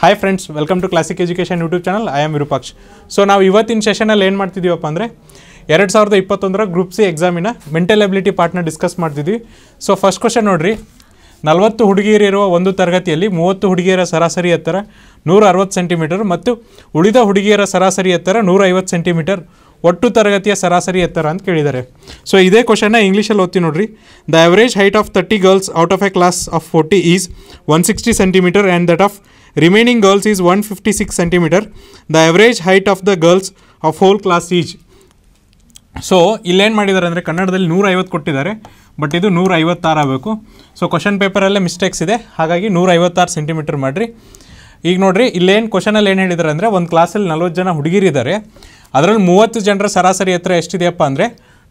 hi friends welcome to classic education YouTube channel I am Virupaksh so ನಾವು ಇವತ್ತಿನ ಸೆಷನಲ್ಲಿ ಏನು ಮಾಡ್ತಿದ್ದೀವಪ್ಪ ಅಂದರೆ ಎರಡು ಸಾವಿರದ ಇಪ್ಪತ್ತೊಂದರ ಗ್ರೂಪ್ ಸಿ ಎಕ್ಸಾಮಿನ ಮೆಂಟಲ್ ಎಬಿಲಿಟಿ ಪಾರ್ಟ್ನ ಡಿಸ್ಕಸ್ ಮಾಡ್ತಿದ್ವಿ ಸೊ ಫಸ್ಟ್ ಕ್ವಶನ್ ನೋಡಿರಿ ನಲವತ್ತು ಹುಡುಗಿಯರಿರುವ ಒಂದು ತರಗತಿಯಲ್ಲಿ ಮೂವತ್ತು ಹುಡುಗಿಯರ ಸರಾಸರಿ ಎತ್ತರ ನೂರ ಅರವತ್ತು ಸೆಂಟಿಮೀಟರ್ ಮತ್ತು ಉಳಿದ ಹುಡುಗಿಯರ ಸರಾಸರಿ ಎತ್ತರ ನೂರ ಐವತ್ತು ಸೆಂಟಿಮೀಟರ್ ಒಟ್ಟು ತರಗತಿಯ ಸರಾಸರಿ ಎತ್ತರ ಅಂತ ಕೇಳಿದ್ದಾರೆ ಸೊ ಇದೇ ಕ್ವಶನ್ನ ಇಂಗ್ಲೀಷಲ್ಲಿ ಓದ್ತೀನಿ ನೋಡ್ರಿ the average height of thirty girls out of a class of forty is one sixty centimetre and that of is one fifty 156 centimetre the average height of the girls of whole class is so ಇಲ್ಲೇನು ಮಾಡಿದ್ದಾರೆ ಅಂದರೆ ಕನ್ನಡದಲ್ಲಿ ನೂರೈವತ್ತು ಕೊಟ್ಟಿದ್ದಾರೆ but ಇದು ನೂರ ಐವತ್ತಾರು ಆಗಬೇಕು ಸೊ ಕ್ವಶನ್ ಪೇಪರಲ್ಲೇ ಮಿಸ್ಟೇಕ್ಸ್ ಇದೆ ಹಾಗಾಗಿ ನೂರ ಐವತ್ತಾರು ಸೆಂಟಿಮೀಟರ್ ಮಾಡಿರಿ ಈಗ ನೋಡಿರಿ ಇಲ್ಲೇನು ಕ್ವಶನಲ್ಲಿ ಏನು ಹೇಳಿದ್ದಾರೆ ಅಂದರೆ ಒಂದು ಕ್ಲಾಸಲ್ಲಿ ನಲ್ವತ್ತು ಜನ ಹುಡುಗಿರಿದ್ದಾರೆ ಅದರಲ್ಲಿ ಮೂವತ್ತು ಜನರ ಸರಾಸರಿ ಎತ್ತರ ಎಷ್ಟಿದೆಯಪ್ಪ ಅಂದರೆ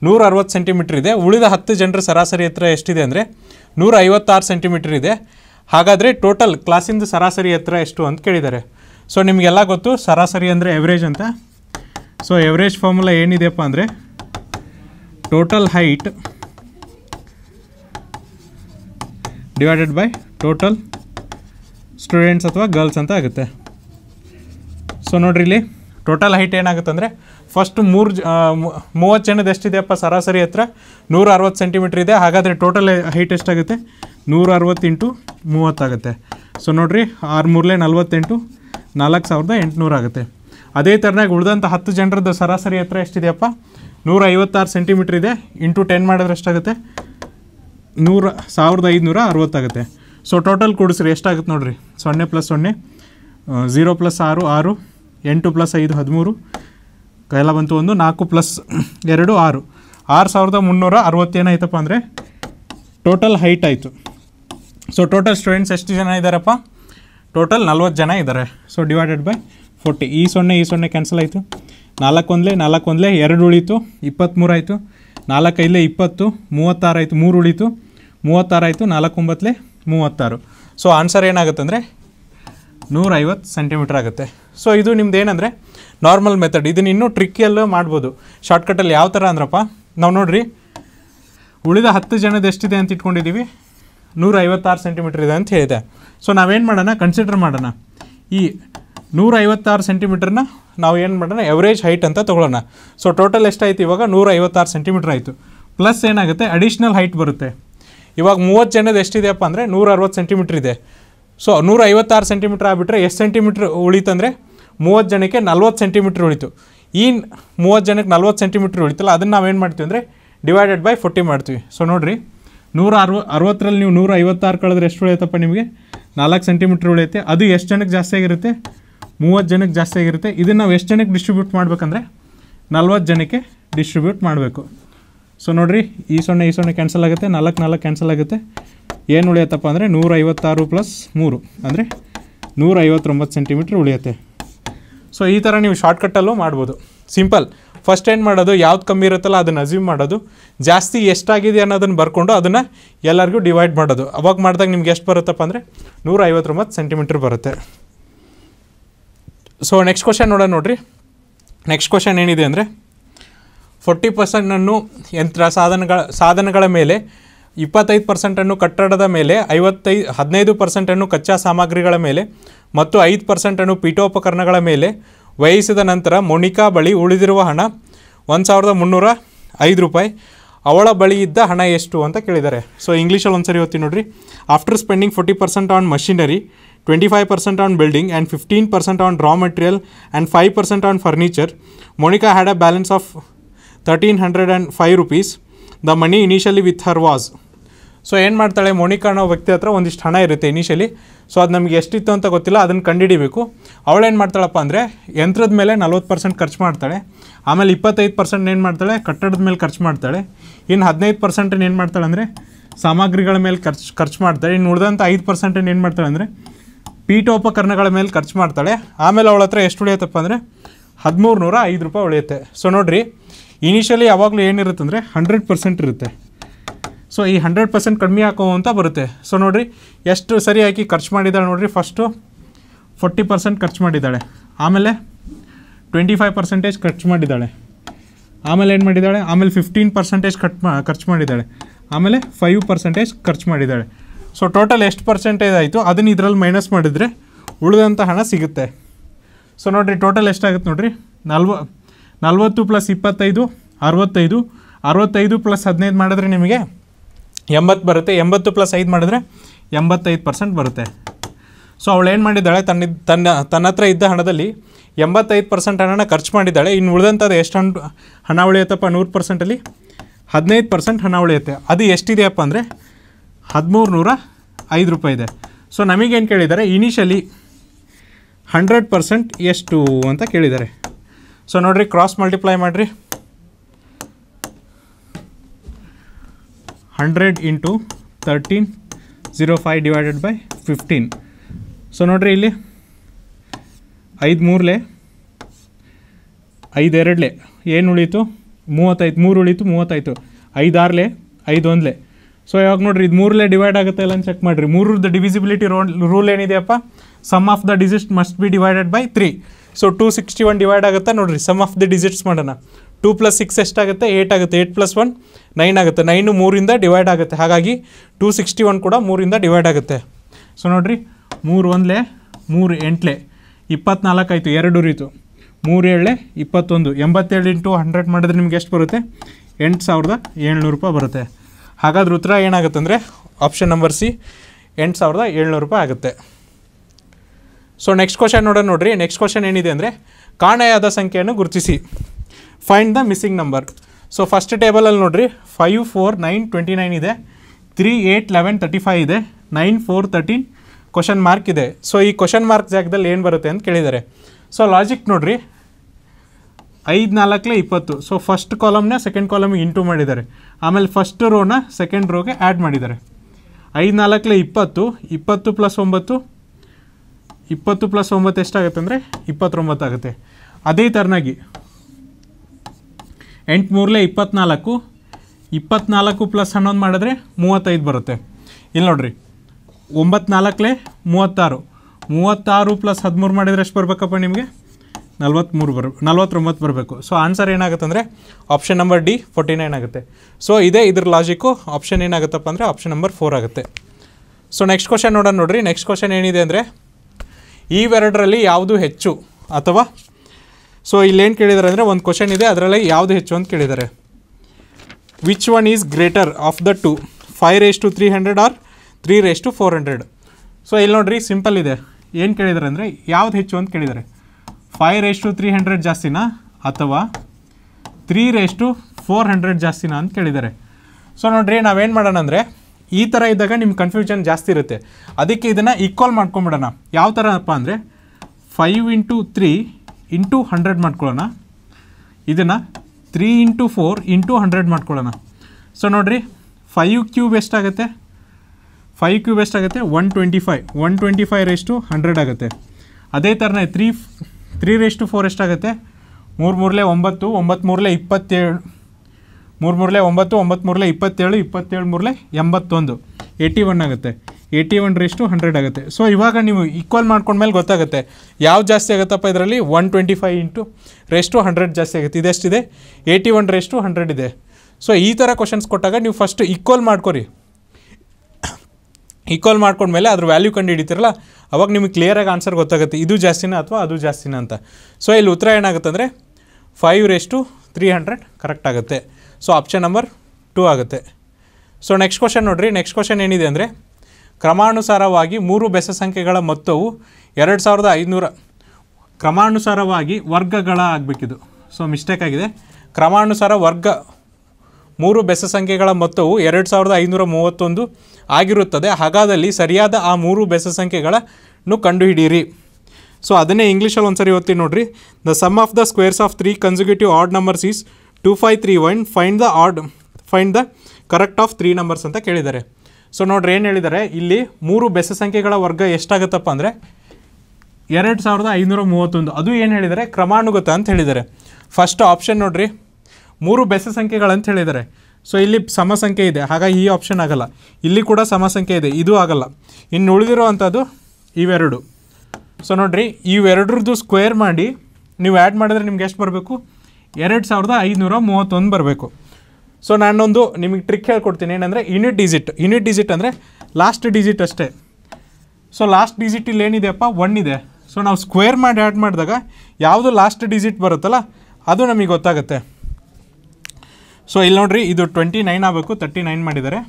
ನೂರ ಅರವತ್ತು ಸೆಂಟಿಮೀಟ್ರ್ ಇದೆ ಉಳಿದ ಹತ್ತು ಜನರ ಸರಾಸರಿ ಎತ್ತರ ಎಷ್ಟಿದೆ ಅಂದರೆ ನೂರ ಐವತ್ತಾರು ಸೆಂಟಿಮೀಟ್ರ್ ಇದೆ ಹಾಗಾದರೆ ಟೋಟಲ್ ಕ್ಲಾಸಿಂದ ಸರಾಸರಿ ಹತ್ರ ಎಷ್ಟು ಅಂತ ಕೇಳಿದ್ದಾರೆ ಸೊ ನಿಮಗೆಲ್ಲ ಗೊತ್ತು ಸರಾಸರಿ ಅಂದರೆ ಎವರೇಜ್ ಅಂತ ಸೊ ಎವರೇಜ್ ಫಾರ್ಮುಲಾ ಏನಿದೆಯಪ್ಪ ಅಂದರೆ total height divided by total students ಅಥವಾ ಗರ್ಲ್ಸ್ ಅಂತ ಆಗುತ್ತೆ ಸೊ ನೋಡ್ರಿ ಇಲ್ಲಿ ಟೋಟಲ್ ಹೈಟ್ ಏನಾಗುತ್ತೆ ಅಂದರೆ ಫಸ್ಟ್ ಮೂರು ಮೂವತ್ತು ಜನದ ಎಷ್ಟಿದೆಯಪ್ಪ ಸರಾಸರಿ ಹತ್ರ ನೂರ ಅರವತ್ತು ಸೆಂಟಿಮೀಟ್ರ್ ಇದೆ ಹಾಗಾದರೆ ಟೋಟಲ್ ಹೈಟ್ ಎಷ್ಟಾಗುತ್ತೆ ನೂರ ಅರವತ್ತೆಂಟು ಮೂವತ್ತಾಗುತ್ತೆ ಸೊ ನೋಡಿರಿ ಆರು ಮೂರಲೆ ನಲ್ವತ್ತೆಂಟು ನಾಲ್ಕು ಸಾವಿರದ ಎಂಟುನೂರಾಗುತ್ತೆ ಅದೇ ಥರನಾಗಿ ಉಳಿದಂಥ ಹತ್ತು ಜನರದ್ದು ಸರಾಸರಿ ಹತ್ರ ಎಷ್ಟಿದೆಯಪ್ಪ ನೂರ ಐವತ್ತಾರು ಸೆಂಟಿಮೀಟ್ರ್ ಇದೆ ಇಂಟು ಟೆನ್ ಮಾಡಿದ್ರೆ ಎಷ್ಟಾಗುತ್ತೆ ನೂರ ಸಾವಿರದ ಐದುನೂರ ಅರವತ್ತಾಗುತ್ತೆ ಸೊ ಟೋಟಲ್ ಕೊಡಿಸ್ರಿ ಎಷ್ಟಾಗುತ್ತೆ ನೋಡಿರಿ ಸೊನ್ನೆ ಪ್ಲಸ್ ಸೊನ್ನೆ ಝೀರೋ ಪ್ಲಸ್ ಆರು ಆರು ಎಂಟು ಪ್ಲಸ್ ಐದು ಹದಿಮೂರು ಕೈಲ ಬಂತು ಒಂದು ನಾಲ್ಕು ಪ್ಲಸ್ ಎರಡು ಆರು ಆರು ಸಾವಿರದ ಮುನ್ನೂರ ಅರವತ್ತೇನಾಯ್ತಪ್ಪ ಅಂದರೆ ಟೋಟಲ್ ಹೈಟ್ ಆಯಿತು ಸೊ ಟೋಟಲ್ ಸ್ಟೂಡೆಂಟ್ಸ್ ಎಷ್ಟು ಜನ ಇದ್ದಾರಪ್ಪ ಟೋಟಲ್ ನಲ್ವತ್ತು ಜನ ಇದ್ದಾರೆ ಸೊ ಡಿವೈಡೆಡ್ ಬೈ ಫೋರ್ಟಿ ಈ ಸೊನ್ನೆ ಈ ಸೊನ್ನೆ ಕ್ಯಾನ್ಸಲ್ ಆಯಿತು ನಾಲ್ಕು ಒಂದಲೇ ನಾಲ್ಕು ಎರಡು ಉಳಿತು ಇಪ್ಪತ್ತ್ಮೂರು ಆಯಿತು ನಾಲ್ಕೈದಲೇ ಇಪ್ಪತ್ತು ಮೂವತ್ತಾರು ಆಯಿತು ಮೂರು ಉಳಿತು ಮೂವತ್ತಾರು ಆಯಿತು ನಾಲ್ಕು ಒಂಬತ್ತಲೇ ಮೂವತ್ತಾರು ಸೊ ಆನ್ಸರ್ ಏನಾಗುತ್ತೆ ಅಂದರೆ ನೂರೈವತ್ತು ಸೆಂಟಿಮೀಟ್ರ್ ಆಗುತ್ತೆ ಸೊ ಇದು ನಿಮ್ದು ಏನಂದರೆ ನಾರ್ಮಲ್ ಮೆಥಡ್ ಇದನ್ನು ಇನ್ನೂ ಟ್ರಿಕ್ಕಿಯಲ್ಲೂ ಮಾಡ್ಬೋದು ಶಾರ್ಟ್ಕಟ್ಟಲ್ಲಿ ಯಾವ ಥರ ಅಂದ್ರಪ್ಪ ನಾವು ನೋಡಿರಿ ಉಳಿದ ಹತ್ತು ಜನದ ಎಷ್ಟಿದೆ ಅಂತ ಇಟ್ಕೊಂಡಿದ್ದೀವಿ ನೂರ ಐವತ್ತಾರು ಸೆಂಟಿಮೀಟ್ರ್ ಇದೆ ಅಂತ ಹೇಳಿದೆ ಸೊ ನಾವೇನು ಮಾಡೋಣ ಕನ್ಸಿಡರ್ ಮಾಡೋಣ ಈ ನೂರ ಐವತ್ತಾರು ಸೆಂಟಿಮೀಟ್ರನ್ನ ನಾವು ಏನು ಮಾಡೋಣ ಎವರೇಜ್ ಹೈಟ್ ಅಂತ ತೊಗೊಳ್ಳೋಣ ಸೊ ಟೋಟಲ್ ಎಷ್ಟಾಯಿತು ಇವಾಗ ನೂರ ಐವತ್ತಾರು ಸೆಂಟಿಮೀಟ್ರ್ ಆಯಿತು ಪ್ಲಸ್ ಏನಾಗುತ್ತೆ ಅಡಿಷ್ನಲ್ ಹೈಟ್ ಬರುತ್ತೆ ಇವಾಗ ಮೂವತ್ತು ಜನದ ಎಷ್ಟಿದೆಯಪ್ಪ ಅಂದರೆ ನೂರ ಅರವತ್ತು ಸೆಂಟಿಮೀಟ್ರ್ ಇದೆ ಸೊ ನೂರ ಐವತ್ತಾರು ಸೆಂಟಿಮೀಟ್ರ್ ಆಗಿಬಿಟ್ರೆ ಎಷ್ಟು ಸೆಂಟಿಮೀಟ್ರ್ ಉಳಿತಂದರೆ ಮೂವತ್ತು ಜನಕ್ಕೆ ನಲ್ವತ್ತು ಸೆಂಟಿಮೀಟ್ರ್ ಉಳಿತು ಈ ಮೂವತ್ತು ಜನಕ್ಕೆ ನಲ್ವತ್ತು ಸೆಂಟಿಮೀಟ್ರ್ ಉಳಿತಲ್ಲ ಅದನ್ನು ನಾವೇನು ಮಾಡ್ತೀವಿ ಅಂದರೆ ಡಿವೈಡೆಡ್ ಬೈ ಫೋರ್ಟಿ ಮಾಡ್ತೀವಿ ಸೊ ನೋಡಿರಿ ನೂರ ಅರವ ಅರವತ್ತರಲ್ಲಿ ನೀವು ನೂರ ಐವತ್ತಾರು ಕಳೆದ್ರೆ ಎಷ್ಟು ಉಳಿಯುತ್ತಪ್ಪ ನಿಮಗೆ ನಾಲ್ಕು ಸೆಂಟಿಮೀಟ್ರ್ ಉಳಿಯುತ್ತೆ ಅದು ಎಷ್ಟು ಜನಕ್ಕೆ ಜಾಸ್ತಿ ಆಗಿರುತ್ತೆ ಮೂವತ್ತು ಜನಕ್ಕೆ ಜಾಸ್ತಿ ಆಗಿರುತ್ತೆ ಇದನ್ನು ನಾವು ಎಷ್ಟು ಜನಕ್ಕೆ ಡಿಸ್ಟ್ರಿಬ್ಯೂಟ್ ಮಾಡಬೇಕಂದ್ರೆ ನಲ್ವತ್ತು ಜನಕ್ಕೆ ಡಿಸ್ಟ್ರಿಬ್ಯೂಟ್ ಮಾಡಬೇಕು ಸೊ ನೋಡಿರಿ ಈ ಸೊನ್ನೆ ಈ ಸೊನ್ನೆ ಕ್ಯಾನ್ಸಲ್ ಆಗುತ್ತೆ ನಾಲ್ಕು ನಾಲ್ಕು ಕ್ಯಾನ್ಸಲ್ ಆಗುತ್ತೆ ಏನು ಉಳಿಯುತ್ತಪ್ಪ ಅಂದರೆ ನೂರ ಐವತ್ತಾರು ಪ್ಲಸ್ ಮೂರು ಅಂದರೆ ನೂರ ಐವತ್ತೊಂಬತ್ತು ಸೆಂಟಿಮೀಟ್ರ್ ಉಳಿಯುತ್ತೆ ಸೊ ಈ ಥರ ನೀವು ಶಾರ್ಟ್ಕಟ್ಟಲ್ಲೂ ಮಾಡ್ಬೋದು ಸಿಂಪಲ್ ಫಸ್ಟ್ ಏನು ಮಾಡೋದು ಯಾವ್ದು ಕಮ್ಮಿ ಇರುತ್ತಲ್ಲ ಅದನ್ನು ಅಸ್ಯೂಮ್ ಮಾಡೋದು ಜಾಸ್ತಿ ಎಷ್ಟಾಗಿದೆ ಅನ್ನೋದನ್ನು ಬರ್ಕೊಂಡು ಅದನ್ನು ಎಲ್ಲರಿಗೂ ಡಿವೈಡ್ ಮಾಡೋದು ಅವಾಗ ಮಾಡಿದಾಗ ನಿಮ್ಗೆ ಎಷ್ಟು ಬರುತ್ತಪ್ಪ ಅಂದರೆ ನೂರ ಐವತ್ತೊಂಬತ್ತು ಸೆಂಟಿಮೀಟ್ರ್ ಬರುತ್ತೆ ಸೊ ನೆಕ್ಸ್ಟ್ ಕ್ವಶನ್ ನೋಡೋಣ ನೋಡಿರಿ ನೆಕ್ಸ್ಟ್ ಕ್ವಶನ್ ಏನಿದೆ ಅಂದರೆ ಫೋರ್ಟಿ ಪರ್ಸೆಂಟನ್ನು ಯಂತ್ರ ಸಾಧನಗಳ ಸಾಧನಗಳ ಮೇಲೆ ಇಪ್ಪತ್ತೈದು ಪರ್ಸೆಂಟನ್ನು ಕಟ್ಟಡದ ಮೇಲೆ ಐವತ್ತೈದು ಹದಿನೈದು ಪರ್ಸೆಂಟನ್ನು ಕಚ್ಚಾ ಸಾಮಗ್ರಿಗಳ ಮೇಲೆ ಮತ್ತು ಐದು ಪರ್ಸೆಂಟನ್ನು ಪೀಠೋಪಕರಣಗಳ ಮೇಲೆ ವಹಿಸಿದ ನಂತರ ಮೋನಿಕಾ ಬಳಿ ಉಳಿದಿರುವ ಹಣ ಒಂದು ಸಾವಿರದ ಮುನ್ನೂರ ಐದು ರೂಪಾಯಿ ಅವಳ ಬಳಿ ಇದ್ದ ಹಣ ಎಷ್ಟು ಅಂತ ಕೇಳಿದ್ದಾರೆ ಸೊ ಇಂಗ್ಲೀಷಲ್ಲಿ ಒಂದ್ಸರಿ ಓದ್ತೀನಿ ನೋಡಿರಿ after spending forty percent on machinery twenty five percent on building and fifteen percent on raw material and five percent on furniture Monica had a balance of thirteen hundred and five rupees the money initially with her was so ಏನು ಮಾಡ್ತಾಳೆ ಮೋನಿಕಾ ಅನ್ನೋ ವ್ಯಕ್ತಿ ಹತ್ರ ಒಂದಿಷ್ಟು ಹಣ ಇರುತ್ತೆ initially so ಅದು ನಮಗೆ ಎಷ್ಟಿತ್ತು ಅಂತ ಗೊತ್ತಿಲ್ಲ ಅದನ್ನು ಕಂಡುಹಿಡಿಬೇಕು ಅವಳೇನು ಮಾಡ್ತಾಳಪ್ಪ ಅಂದರೆ ಯಂತ್ರದ ಮೇಲೆ ನಲ್ವತ್ತು ಪರ್ಸೆಂಟ್ ಖರ್ಚು ಮಾಡ್ತಾಳೆ ಆಮೇಲೆ ಇಪ್ಪತ್ತೈದು ಪರ್ಸೆಂಟ್ ಏನು ಮಾಡ್ತಾಳೆ ಕಟ್ಟಡದ ಮೇಲೆ ಖರ್ಚು ಮಾಡ್ತಾಳೆ ಇನ್ನು ಹದಿನೈದು ಪರ್ಸೆಂಟನ್ನು ಏನು ಮಾಡ್ತಾಳೆ ಅಂದರೆ ಸಾಮಗ್ರಿಗಳ ಮೇಲೆ ಖರ್ಚು ಖರ್ಚು ಮಾಡ್ತಾಳೆ ಇನ್ನು ಉಳಿದಂಥ ಐದು ಪರ್ಸೆಂಟನ್ನು ಏನು ಮಾಡ್ತಾಳೆ ಅಂದರೆ ಪೀಠೋಪಕರಣಗಳ ಮೇಲೆ ಖರ್ಚು ಮಾಡ್ತಾಳೆ ಆಮೇಲೆ ಅವಳ ಹತ್ರ ಎಷ್ಟು ಉಳಿಯುತ್ತಪ್ಪ ಅಂದರೆ ಹದಿಮೂರು ನೂರ ಐದು ರೂಪಾಯಿ ಉಳಿಯುತ್ತೆ ಸೊ ನೋಡಿರಿ ಇನಿಷಿಯಲಿ ಯಾವಾಗಲೂ ಅಂದರೆ ಹಂಡ್ರೆಡ್ ಪರ್ಸೆಂಟ್ ಇರುತ್ತೆ ಸೊ ಈ ಹಂಡ್ರೆಡ್ ಪರ್ಸೆಂಟ್ ಕಡಿಮೆ ಹಾಕೋ ಅಂತ ಬರುತ್ತೆ ಸೊ ನೋಡಿರಿ ಎಷ್ಟು ಸರಿ ಹಾಕಿ ಖರ್ಚು ಮಾಡಿದ್ದಾಳೆ ನೋಡಿರಿ ಫಸ್ಟು ಫೋರ್ಟಿ ಪರ್ಸೆಂಟ್ ಖರ್ಚು ಮಾಡಿದ್ದಾಳೆ ಆಮೇಲೆ ಟ್ವೆಂಟಿ ಫೈವ್ ಪರ್ಸೆಂಟೇಜ್ ಖರ್ಚು ಮಾಡಿದ್ದಾಳೆ ಆಮೇಲೆ ಏನು ಮಾಡಿದ್ದಾಳೆ ಆಮೇಲೆ ಫಿಫ್ಟೀನ್ ಪರ್ಸೆಂಟೇಜ್ ಕಟ್ ಮಾ ಖರ್ಚು ಮಾಡಿದ್ದಾಳೆ ಆಮೇಲೆ ಫೈವ್ ಪರ್ಸೆಂಟೇಜ್ ಖರ್ಚು ಮಾಡಿದ್ದಾಳೆ ಸೊ ಟೋಟಲ್ ಎಷ್ಟು ಪರ್ಸೆಂಟೇಜ್ ಆಯಿತು ಅದನ್ನು ಇದರಲ್ಲಿ ಮೈನಸ್ ಮಾಡಿದರೆ ಉಳಿದಂಥ ಹಣ ಸಿಗುತ್ತೆ ಸೊ ನೋಡಿರಿ ಟೋಟಲ್ ಎಷ್ಟಾಗುತ್ತೆ ನೋಡಿರಿ ನಲ್ವ ನಲ್ವತ್ತು ಪ್ಲಸ್ ಇಪ್ಪತ್ತೈದು ಅರವತ್ತೈದು ಅರವತ್ತೈದು ಪ್ಲಸ್ ಹದಿನೈದು ಮಾಡಿದ್ರೆ ನಿಮಗೆ ಎಂಬತ್ತು ಬರುತ್ತೆ ಎಂಬತ್ತು ಪ್ಲಸ್ ಐದು ಮಾಡಿದ್ರೆ ಎಂಬತ್ತೈದು ಪರ್ಸೆಂಟ್ ಬರುತ್ತೆ ಸೊ ಅವಳು ಏನು ಮಾಡಿದ್ದಾಳೆ ತನ್ನ ತನ್ನ ತನ್ನ ಹತ್ರ ಇದ್ದ ಹಣದಲ್ಲಿ ಎಂಬತ್ತೈದು ಪರ್ಸೆಂಟ್ ಹಣನ ಖರ್ಚು ಮಾಡಿದ್ದಾಳೆ ಇನ್ನು ಉಳಿದಂಥದ್ದು ಎಷ್ಟು ಹಣ ಹಣ ಉಳಿಯುತ್ತಪ್ಪ ನೂರು ಪರ್ಸೆಂಟಲ್ಲಿ ಹದಿನೈದು ಪರ್ಸೆಂಟ್ ಹಣ ಉಳಿಯುತ್ತೆ ಅದು ಎಷ್ಟಿದೆಯಪ್ಪ ಅಂದರೆ ಹದಿಮೂರು ನೂರ ಐದು ರೂಪಾಯಿ ಇದೆ ಸೊ ನಮಗೇನು ಕೇಳಿದ್ದಾರೆ ಇನಿಷಿಯಲಿ ಹಂಡ್ರೆಡ್ ಪರ್ಸೆಂಟ್ ಎಷ್ಟು ಅಂತ ಕೇಳಿದ್ದಾರೆ ಸೊ ನೋಡಿರಿ ಕ್ರಾಸ್ ಮಲ್ಟಿಪ್ಲೈ ಮಾಡಿರಿ hundred into thirteen zero five divided by fifteen so ನೋಡಿರಿ ಇಲ್ಲಿ ಐದು ಮೂರಲೆ ಎರಡಲೆ ಏನು ಉಳೀತು ಮೂವತ್ತೈದು ಮೂರು ಉಳೀತು ಮೂವತ್ತೈದು ಐದಾರಲೆ ಐದು ಒಂದಲೆ ಸೊ ಇವಾಗ ನೋಡಿರಿ ಇದು ಮೂರಲೆ ಡಿವೈಡ್ ಆಗುತ್ತೆ ಇಲ್ಲ ಚೆಕ್ ಮಾಡಿರಿ ಮೂರರದ್ದು ಡಿವಿಸಿಬಿಲಿಟಿ ರೋಲ್ ರೂಲ್ ಏನಿದೆಯಪ್ಪ sum of the digit must be divided by three so two sixty one divide ಆಗುತ್ತೆ ನೋಡಿರಿ ಸಮ್ ಆಫ್ ದಿ ಡಿಜಿಟ್ಸ್ ಮಾಡೋಣ ಟೂ ಪ್ಲಸ್ ಸಿಕ್ಸ್ ಎಷ್ಟಾಗುತ್ತೆ ಏಯ್ಟ್ ಆಗುತ್ತೆ ಏಯ್ಟ್ ಪ್ಲಸ್ ಒನ್ ನೈನ್ ಆಗುತ್ತೆ ನೈನು ಮೂರಿಂದ ಡಿವೈಡ್ ಆಗುತ್ತೆ ಹಾಗಾಗಿ ಟೂ ಸಿಕ್ಸ್ಟಿ ಒನ್ ಕೂಡ ಮೂರಿಂದ ಡಿವೈಡ್ ಆಗುತ್ತೆ ಸೊ ನೋಡಿರಿ ಮೂರು ಒಂದಲೇ ಮೂರು ಎಂಟ್ಲೆ ಇಪ್ಪತ್ನಾಲ್ಕು ಆಯಿತು ಎರಡು ರೀತು ಮೂರು ಏಳೆ ಇಪ್ಪತ್ತೊಂದು ಎಂಬತ್ತೇಳು ಇಂಟು ಹಂಡ್ರೆಡ್ ಮಾಡಿದ್ರೆ ನಿಮ್ಗೆ ಎಷ್ಟು ಬರುತ್ತೆ ಎಂಟು ಸಾವಿರದ ಏಳ್ನೂರು ರೂಪಾಯಿ ಬರುತ್ತೆ ಹಾಗಾದ್ರೆ ಉತ್ತರ ಏನಾಗುತ್ತೆ ಅಂದರೆ ಆಪ್ಷನ್ ನಂಬರ್ ಸಿ ಎಂಟು ಸಾವಿರದ ಏಳ್ನೂರು ರೂಪಾಯಿ ಆಗುತ್ತೆ ಸೊ ನೆಕ್ಸ್ಟ್ ಕ್ವಶನ್ ನೋಡೋಣ ನೋಡಿರಿ ನೆಕ್ಸ್ಟ್ ಕ್ವಶನ್ ಏನಿದೆ ಅಂದರೆ ಕಾಣೆಯಾದ ಸಂಖ್ಯೆಯನ್ನು ಗುರುತಿಸಿ find the missing number so first ಟೇಬಲಲ್ಲಿ ನೋಡಿರಿ five four nine twenty nine ಇದೆ three eight eleven thirty five ಇದೆ nine four thirteen question mark ಇದೆ ಸೊ ಈ ಕ್ವಶನ್ ಮಾರ್ಕ್ ಜಾಗದಲ್ಲಿ ಏನು ಬರುತ್ತೆ ಅಂತ ಕೇಳಿದ್ದಾರೆ ಸೊ ಲಾಜಿಕ್ ನೋಡಿರಿ ಐದು ನಾಲ್ಕಲೆ ಇಪ್ಪತ್ತು ಸೊ ಫಸ್ಟ್ ಕಾಲಮ್ನ ಸೆಕೆಂಡ್ ಕಾಲಮ್ಗೆ ಇಂಟು ಮಾಡಿದ್ದಾರೆ ಆಮೇಲೆ ಫಸ್ಟ್ ರೋನ ಸೆಕೆಂಡ್ ರೋಗೆ ಆ್ಯಡ್ ಮಾಡಿದ್ದಾರೆ ಐದು ನಾಲ್ಕಲೆ ಇಪ್ಪತ್ತು ಇಪ್ಪತ್ತು ಪ್ಲಸ್ ಒಂಬತ್ತು ಇಪ್ಪತ್ತು ಪ್ಲಸ್ ಒಂಬತ್ತು ಎಷ್ಟಾಗುತ್ತೆ ಅಂದರೆ ಇಪ್ಪತ್ತೊಂಬತ್ತಾಗುತ್ತೆ ಅದೇ ಥರನಾಗಿ ಎಂಟು ಮೂರಲೇ ಇಪ್ಪತ್ನಾಲ್ಕು ಇಪ್ಪತ್ನಾಲ್ಕು ಪ್ಲಸ್ ಹನ್ನೊಂದು ಮಾಡಿದ್ರೆ ಮೂವತ್ತೈದು ಬರುತ್ತೆ ಇಲ್ಲಿ ನೋಡಿರಿ ಒಂಬತ್ನಾಲ್ಕಲೇ ಮೂವತ್ತಾರು ಮೂವತ್ತಾರು ಪ್ಲಸ್ ಹದಿಮೂರು ಮಾಡಿದರೆ ಎಷ್ಟು ಬರಬೇಕಪ್ಪ ನಿಮಗೆ ನಲ್ವತ್ತ್ಮೂರು ಬರ ನಲ್ವತ್ತೊಂಬತ್ತು ಬರಬೇಕು ಸೊ ಆನ್ಸರ್ ಏನಾಗುತ್ತೆ ಅಂದರೆ option number D forty nine ಆಗುತ್ತೆ ಸೊ ಇದೇ ಇದ್ರ ಲಾಜಿಕ್ಕು ಆಪ್ಷನ್ ಏನಾಗುತ್ತಪ್ಪ ಅಂದರೆ ಆಪ್ಷನ್ ನಂಬರ್ ಫೋರ್ ಆಗುತ್ತೆ ಸೊ ನೆಕ್ಸ್ಟ್ ಕ್ವಶನ್ ನೋಡೋಣ ನೋಡಿರಿ ನೆಕ್ಸ್ಟ್ ಕ್ವಶನ್ ಏನಿದೆ ಅಂದರೆ ಇವೆರಡರಲ್ಲಿ ಯಾವುದು ಹೆಚ್ಚು ಅಥವಾ ಸೊ ಇಲ್ಲೇನು ಕೇಳಿದ್ದಾರೆ ಅಂದರೆ ಒಂದು ಕ್ವಶನ್ ಇದೆ ಅದರಲ್ಲಿ ಯಾವುದು ಹೆಚ್ಚು ಅಂತ ಕೇಳಿದ್ದಾರೆ which one is greater of the two five raise to three hundred or three raise to four hundred so ಇಲ್ಲಿ ನೋಡಿರಿ ಸಿಂಪಲ್ ಇದೆ ಏನು ಕೇಳಿದ್ದಾರೆ ಅಂದರೆ ಯಾವ್ದು ಹೆಚ್ಚು ಅಂತ ಕೇಳಿದ್ದಾರೆ five raise to three hundred ಜಾಸ್ತಿನಾ ಅಥವಾ three raise to four hundred ಜಾಸ್ತಿನಾ ಅಂತ ಕೇಳಿದ್ದಾರೆ ಸೊ ನೋಡಿರಿ ನಾವೇನು ಮಾಡೋಣ ಅಂದರೆ ಈ ಥರ ಇದ್ದಾಗ ನಿಮ್ಮ ಕನ್ಫ್ಯೂಷನ್ ಜಾಸ್ತಿ ಇರುತ್ತೆ ಅದಕ್ಕೆ ಇದನ್ನು ಈಕ್ವಲ್ ಮಾಡ್ಕೊಂಬಿಡೋಣ ಯಾವ ಥರಪ್ಪ ಅಂದರೆ five into three into hundred ಮಾಡ್ಕೊಳ್ಳೋಣ ಇದನ್ನು three into four into hundred ಮಾಡ್ಕೊಳ್ಳೋಣ ಸೊ ನೋಡಿರಿ ಫೈವ್ ಕ್ಯೂಬ್ ಎಷ್ಟಾಗುತ್ತೆ ಫೈವ್ ಕ್ಯೂಬ್ ಎಷ್ಟಾಗುತ್ತೆ one twenty five one twenty five raise to hundred ಆಗುತ್ತೆ ಅದೇ ಥರನೇ ತ್ರೀ ತ್ರೀ ರೇಸ್ಟು ಫೋರ್ ಎಷ್ಟಾಗುತ್ತೆ ಮೂರು ಮೂರಲೇ ಒಂಬತ್ತು ಒಂಬತ್ತು ಮೂರಲೆ ಇಪ್ಪತ್ತೇಳು ಮೂರು ಮೂರಲೇ ಒಂಬತ್ತು ಒಂಬತ್ತು ಇಪ್ಪತ್ತೇಳು ಇಪ್ಪತ್ತೇಳು ಮೂರಲೆ ಎಂಬತ್ತೊಂದು ಏಯ್ಟಿ ಒನ್ ಆಗುತ್ತೆ ಏಯ್ಟಿ ಒನ್ ರೇಸ್ ಹಂಡ್ರೆಡ್ ಆಗುತ್ತೆ ಸೊ ಇವಾಗ ನೀವು ಈಕ್ವಲ್ ಮಾಡ್ಕೊಂಡ್ಮೇಲೆ ಗೊತ್ತಾಗುತ್ತೆ ಯಾವ ಜಾಸ್ತಿ ಆಗುತ್ತಪ್ಪ ಇದರಲ್ಲಿ one twenty five into raise hundred ಜಾಸ್ತಿ ಆಗುತ್ತೆ ಇದೆಷ್ಟಿದೆ eighty one raise two hundred ಇದೆ ಸೊ ಈ ಥರ ಕ್ವಶನ್ಸ್ ಕೊಟ್ಟಾಗ ನೀವು ಫಸ್ಟ್ ಈಕ್ವಲ್ ಮಾಡ್ಕೊರಿ ಈಕ್ವಲ್ ಮಾಡ್ಕೊಂಡ್ಮೇಲೆ ಅದ್ರ ವ್ಯಾಲ್ಯೂ ಕಂಡು ಹಿಡಿತೀರಲ್ಲ ಅವಾಗ ನಿಮಗೆ ಕ್ಲಿಯರಾಗಿ ಆನ್ಸರ್ ಗೊತ್ತಾಗುತ್ತೆ ಇದು ಜಾಸ್ತಿನ ಅಥವಾ ಅದು ಜಾಸ್ತಿನ ಅಂತ ಸೊ ಇಲ್ಲಿ ಉತ್ತರ ಏನಾಗುತ್ತೆ ಅಂದರೆ five raise to three hundred correct ಆಗುತ್ತೆ ಸೊ ಆಪ್ಷನ್ ನಂಬರ್ ಟೂ ಆಗುತ್ತೆ ಸೊ ನೆಕ್ಸ್ಟ್ ಕ್ವಶನ್ ನೋಡಿರಿ ನೆಕ್ಸ್ಟ್ ಕ್ವಶನ್ ಏನಿದೆ ಅಂದರೆ ಕ್ರಮಾನುಸಾರವಾಗಿ ಮೂರು ಬೆಸ ಸಂಖ್ಯೆಗಳ ಮೊತ್ತವು ಎರಡು ಸಾವಿರದ ಐನೂರ ಕ್ರಮಾನುಸಾರವಾಗಿ ವರ್ಗಗಳ ಆಗಬೇಕಿದು ಸೊ ಮಿಸ್ಟೇಕ್ ಆಗಿದೆ ಕ್ರಮಾನುಸಾರ ವರ್ಗ ಮೂರು ಬೆಸ ಸಂಖ್ಯೆಗಳ ಮೊತ್ತವು ಎರಡು ಸಾವಿರದ ಐನೂರ ಮೂವತ್ತೊಂದು ಆಗಿರುತ್ತದೆ ಹಾಗಾದಲ್ಲಿ ಸರಿಯಾದ ಆ ಮೂರು ಬೆಸ ಸಂಖ್ಯೆಗಳನ್ನು ಕಂಡುಹಿಡಿಯಿರಿ ಸೊ ಅದನ್ನೇ ಇಂಗ್ಲೀಷಲ್ಲಿ ಒಂದ್ಸರಿ ಸರಿ ಓದ್ತೀನಿ ನೋಡಿರಿ the sum of the squares of three consecutive odd numbers is two five three one find the odd find the correct of three numbers ಅಂತ ಕೇಳಿದ್ದಾರೆ ಸೊ ನೋಡ್ರಿ ಏನು ಹೇಳಿದ್ದಾರೆ ಇಲ್ಲಿ ಮೂರು ಬೆಸ ಸಂಖ್ಯೆಗಳ ವರ್ಗ ಎಷ್ಟಾಗುತ್ತಪ್ಪ ಅಂದರೆ ಎರಡು ಸಾವಿರದ ಐನೂರ ಮೂವತ್ತೊಂದು ಅದು ಏನು ಹೇಳಿದರೆ ಕ್ರಮಾನುಗತ ಅಂತ ಹೇಳಿದ್ದಾರೆ ಫಸ್ಟ್ ಆಪ್ಷನ್ ನೋಡ್ರಿ ಮೂರು ಬೆಸ ಸಂಖ್ಯೆಗಳಂತ ಹೇಳಿದ್ದಾರೆ ಸೊ ಇಲ್ಲಿ ಸಮ ಸಂಖ್ಯೆ ಇದೆ ಹಾಗಾಗಿ ಈ ಆಪ್ಷನ್ ಆಗಲ್ಲ ಇಲ್ಲಿ ಕೂಡ ಸಮ ಸಂಖ್ಯೆ ಇದೆ ಇದು ಆಗಲ್ಲ ಇನ್ನು ಉಳಿದಿರೋ ಅಂಥದ್ದು ಇವೆರಡು ಸೊ ನೋಡ್ರಿ ಇವೆರಡ್ರದ್ದು ಸ್ಕ್ವೇರ್ ಮಾಡಿ ನೀವು ಆ್ಯಡ್ ಮಾಡಿದ್ರೆ ನಿಮ್ಗೆ ಎಷ್ಟು ಬರಬೇಕು ಎರಡು ಸಾವಿರದ ಐನೂರ ಮೂವತ್ತೊಂದು ಬರಬೇಕು ಸೊ ನಾನೊಂದು ನಿಮಗೆ ಟ್ರಿಕ್ ಹೇಳ್ಕೊಡ್ತೀನಿ ಏನಂದರೆ ಯೂನಿಟ್ ಡಿಜಿಟ್ ಯೂನಿಟ್ ಡಿಜಿಟ್ ಅಂದರೆ ಲಾಸ್ಟ್ ಡಿಜಿಟ್ ಅಷ್ಟೇ ಸೊ ಲಾಸ್ಟ್ ಡಿಜಿಟ್ ಇಲ್ಲಿ ಏನಿದೆಯಪ್ಪ ಒನ್ ಇದೆ ಸೊ ನಾವು ಸ್ಕ್ವೇರ್ ಮಾಡಿ ಆ್ಯಡ್ ಮಾಡಿದಾಗ ಯಾವುದು ಲಾಸ್ಟ್ ಡಿಜಿಟ್ ಬರುತ್ತಲ್ಲ ಅದು ನಮಗೆ ಗೊತ್ತಾಗುತ್ತೆ ಸೊ ಇಲ್ಲಿ ನೋಡಿರಿ ಇದು ಟ್ವೆಂಟಿ ನೈನ್ ಆಗಬೇಕು ತರ್ಟಿ ನೈನ್ ಮಾಡಿದ್ದಾರೆ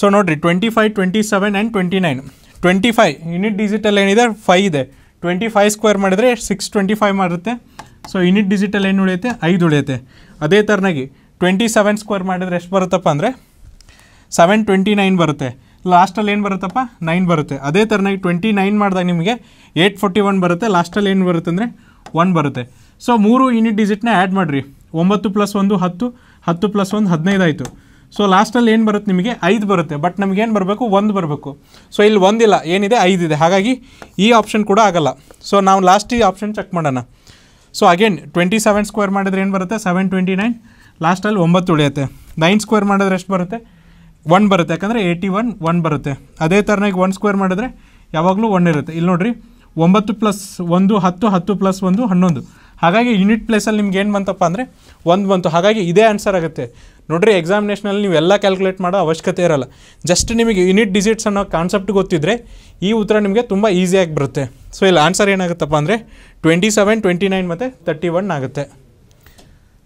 ಸೊ ನೋಡಿರಿ twenty five twenty seven and twenty nine twenty five unit digital ಏನಿದೆ ಫೈ ಇದೆ ಟ್ವೆಂಟಿ ಫೈವ್ ಸ್ಕ್ವೇರ್ ಮಾಡಿದರೆ ಸಿಕ್ಸ್ ಟ್ವೆಂಟಿ ಫೈವ್ ಮಾಡುತ್ತೆ ಸೊ ಯೂನಿಟ್ ಡಿಜಿಟಲ್ ಏನು ಉಳಿಯುತ್ತೆ ಐದು ಉಳಿಯುತ್ತೆ ಅದೇ ಥರನಾಗಿ ಟ್ವೆಂಟಿ ಸೆವೆನ್ ಸ್ಕ್ವೇರ್ ಮಾಡಿದರೆ ಎಷ್ಟು ಬರುತ್ತಪ್ಪ ಅಂದರೆ ಸೆವೆನ್ ಟ್ವೆಂಟಿ ನೈನ್ ಬರುತ್ತೆ ಲಾಸ್ಟಲ್ಲಿ ಏನು ಬರುತ್ತಪ್ಪ ನೈನ್ ಬರುತ್ತೆ ಅದೇ ಥರನಾಗಿ ಟ್ವೆಂಟಿ ನೈನ್ ಮಾಡಿದಾಗ ನಿಮಗೆ ಏಯ್ಟ್ ಫೋರ್ಟಿ ಒನ್ ಬರುತ್ತೆ ಲಾಸ್ಟಲ್ಲಿ ಏನು ಬರುತ್ತೆ ಅಂದರೆ ಒನ್ ಬರುತ್ತೆ ಸೊ ಮೂರು ಯೂನಿಟ್ ಡಿಜಿಟ್ನ ಆ್ಯಡ್ ಮಾಡಿರಿ ಒಂಬತ್ತು ಪ್ಲಸ್ ಒಂದು ಹತ್ತು ಹತ್ತು ಪ್ಲಸ್ ಒಂದು ಹದಿನೈದು ಆಯಿತು ಸೊ ಲಾಸ್ಟಲ್ಲಿ ಏನು ಬರುತ್ತೆ ನಿಮಗೆ ಐದು ಬರುತ್ತೆ ಬಟ್ ನಮಗೇನು ಬರಬೇಕು ಒಂದು ಬರಬೇಕು ಸೊ ಇಲ್ಲಿ ಒಂದಿಲ್ಲ ಏನಿದೆ ಐದಿದೆ ಹಾಗಾಗಿ ಈ ಆಪ್ಷನ್ ಕೂಡ ಆಗಲ್ಲ ಸೊ ನಾವು ಲಾಸ್ಟ್ ಈ ಆಪ್ಷನ್ ಚೆಕ್ ಮಾಡೋಣ so again twenty seven square ಮಾಡಿದ್ರೆ ಏನು ಬರುತ್ತೆ ಸೆವೆನ್ ಟ್ವೆಂಟಿ ನೈನ್ ಲಾಸ್ಟಲ್ಲಿ ಒಂಬತ್ತು ಉಳಿಯುತ್ತೆ ನೈನ್ ಸ್ಕ್ವೇರ್ ಮಾಡಿದ್ರೆ ಎಷ್ಟು ಬರುತ್ತೆ ಒನ್ ಬರುತ್ತೆ ಯಾಕಂದರೆ ಏಯ್ಟಿ ಒನ್ ಒನ್ ಬರುತ್ತೆ ಅದೇ ಥರನಾಗಿ ಒನ್ ಸ್ಕ್ವೇರ್ ಮಾಡಿದ್ರೆ ಯಾವಾಗಲೂ ಒನ್ ಇರುತ್ತೆ ಇಲ್ಲಿ ನೋಡಿರಿ ಒಂಬತ್ತು ಪ್ಲಸ್ ಒಂದು ಹತ್ತು ಹತ್ತು ಪ್ಲಸ್ ಒಂದು ಹನ್ನೊಂದು ಹಾಗಾಗಿ ಯೂನಿಟ್ ಪ್ಲೇಸಲ್ಲಿ ನಿಮ್ಗೆ ಏನು ಬಂತಪ್ಪ ಅಂದರೆ ಒಂದು ಬಂತು ಹಾಗಾಗಿ ಇದೇ ಆನ್ಸರ್ ಆಗುತ್ತೆ ನೋಡಿರಿ ಎಕ್ಸಾಮಿನೇಷನಲ್ಲಿ ನೀವು ಕ್ಯಾಲ್ಕುಲೇಟ್ ಮಾಡೋ ಅವಶ್ಯಕತೆ ಇರಲ್ಲ ಜಸ್ಟ್ ನಿಮಗೆ ಯೂನಿಟ್ ಡಿಜಿಟ್ಸ್ ಅನ್ನೋ ಕಾನ್ಸೆಪ್ಟ್ ಗೊತ್ತಿದ್ರೆ ಈ ಉತ್ತರ ನಿಮಗೆ ತುಂಬ ಈಸಿಯಾಗಿ ಬರುತ್ತೆ ಸೊ ಇಲ್ಲಿ ಆನ್ಸರ್ ಏನಾಗುತ್ತಪ್ಪ ಅಂದರೆ ಟ್ವೆಂಟಿ ಸೆವೆನ್ ಟ್ವೆಂಟಿ ನೈನ್ ಮತ್ತು ತರ್ಟಿ ಒನ್ ಆಗುತ್ತೆ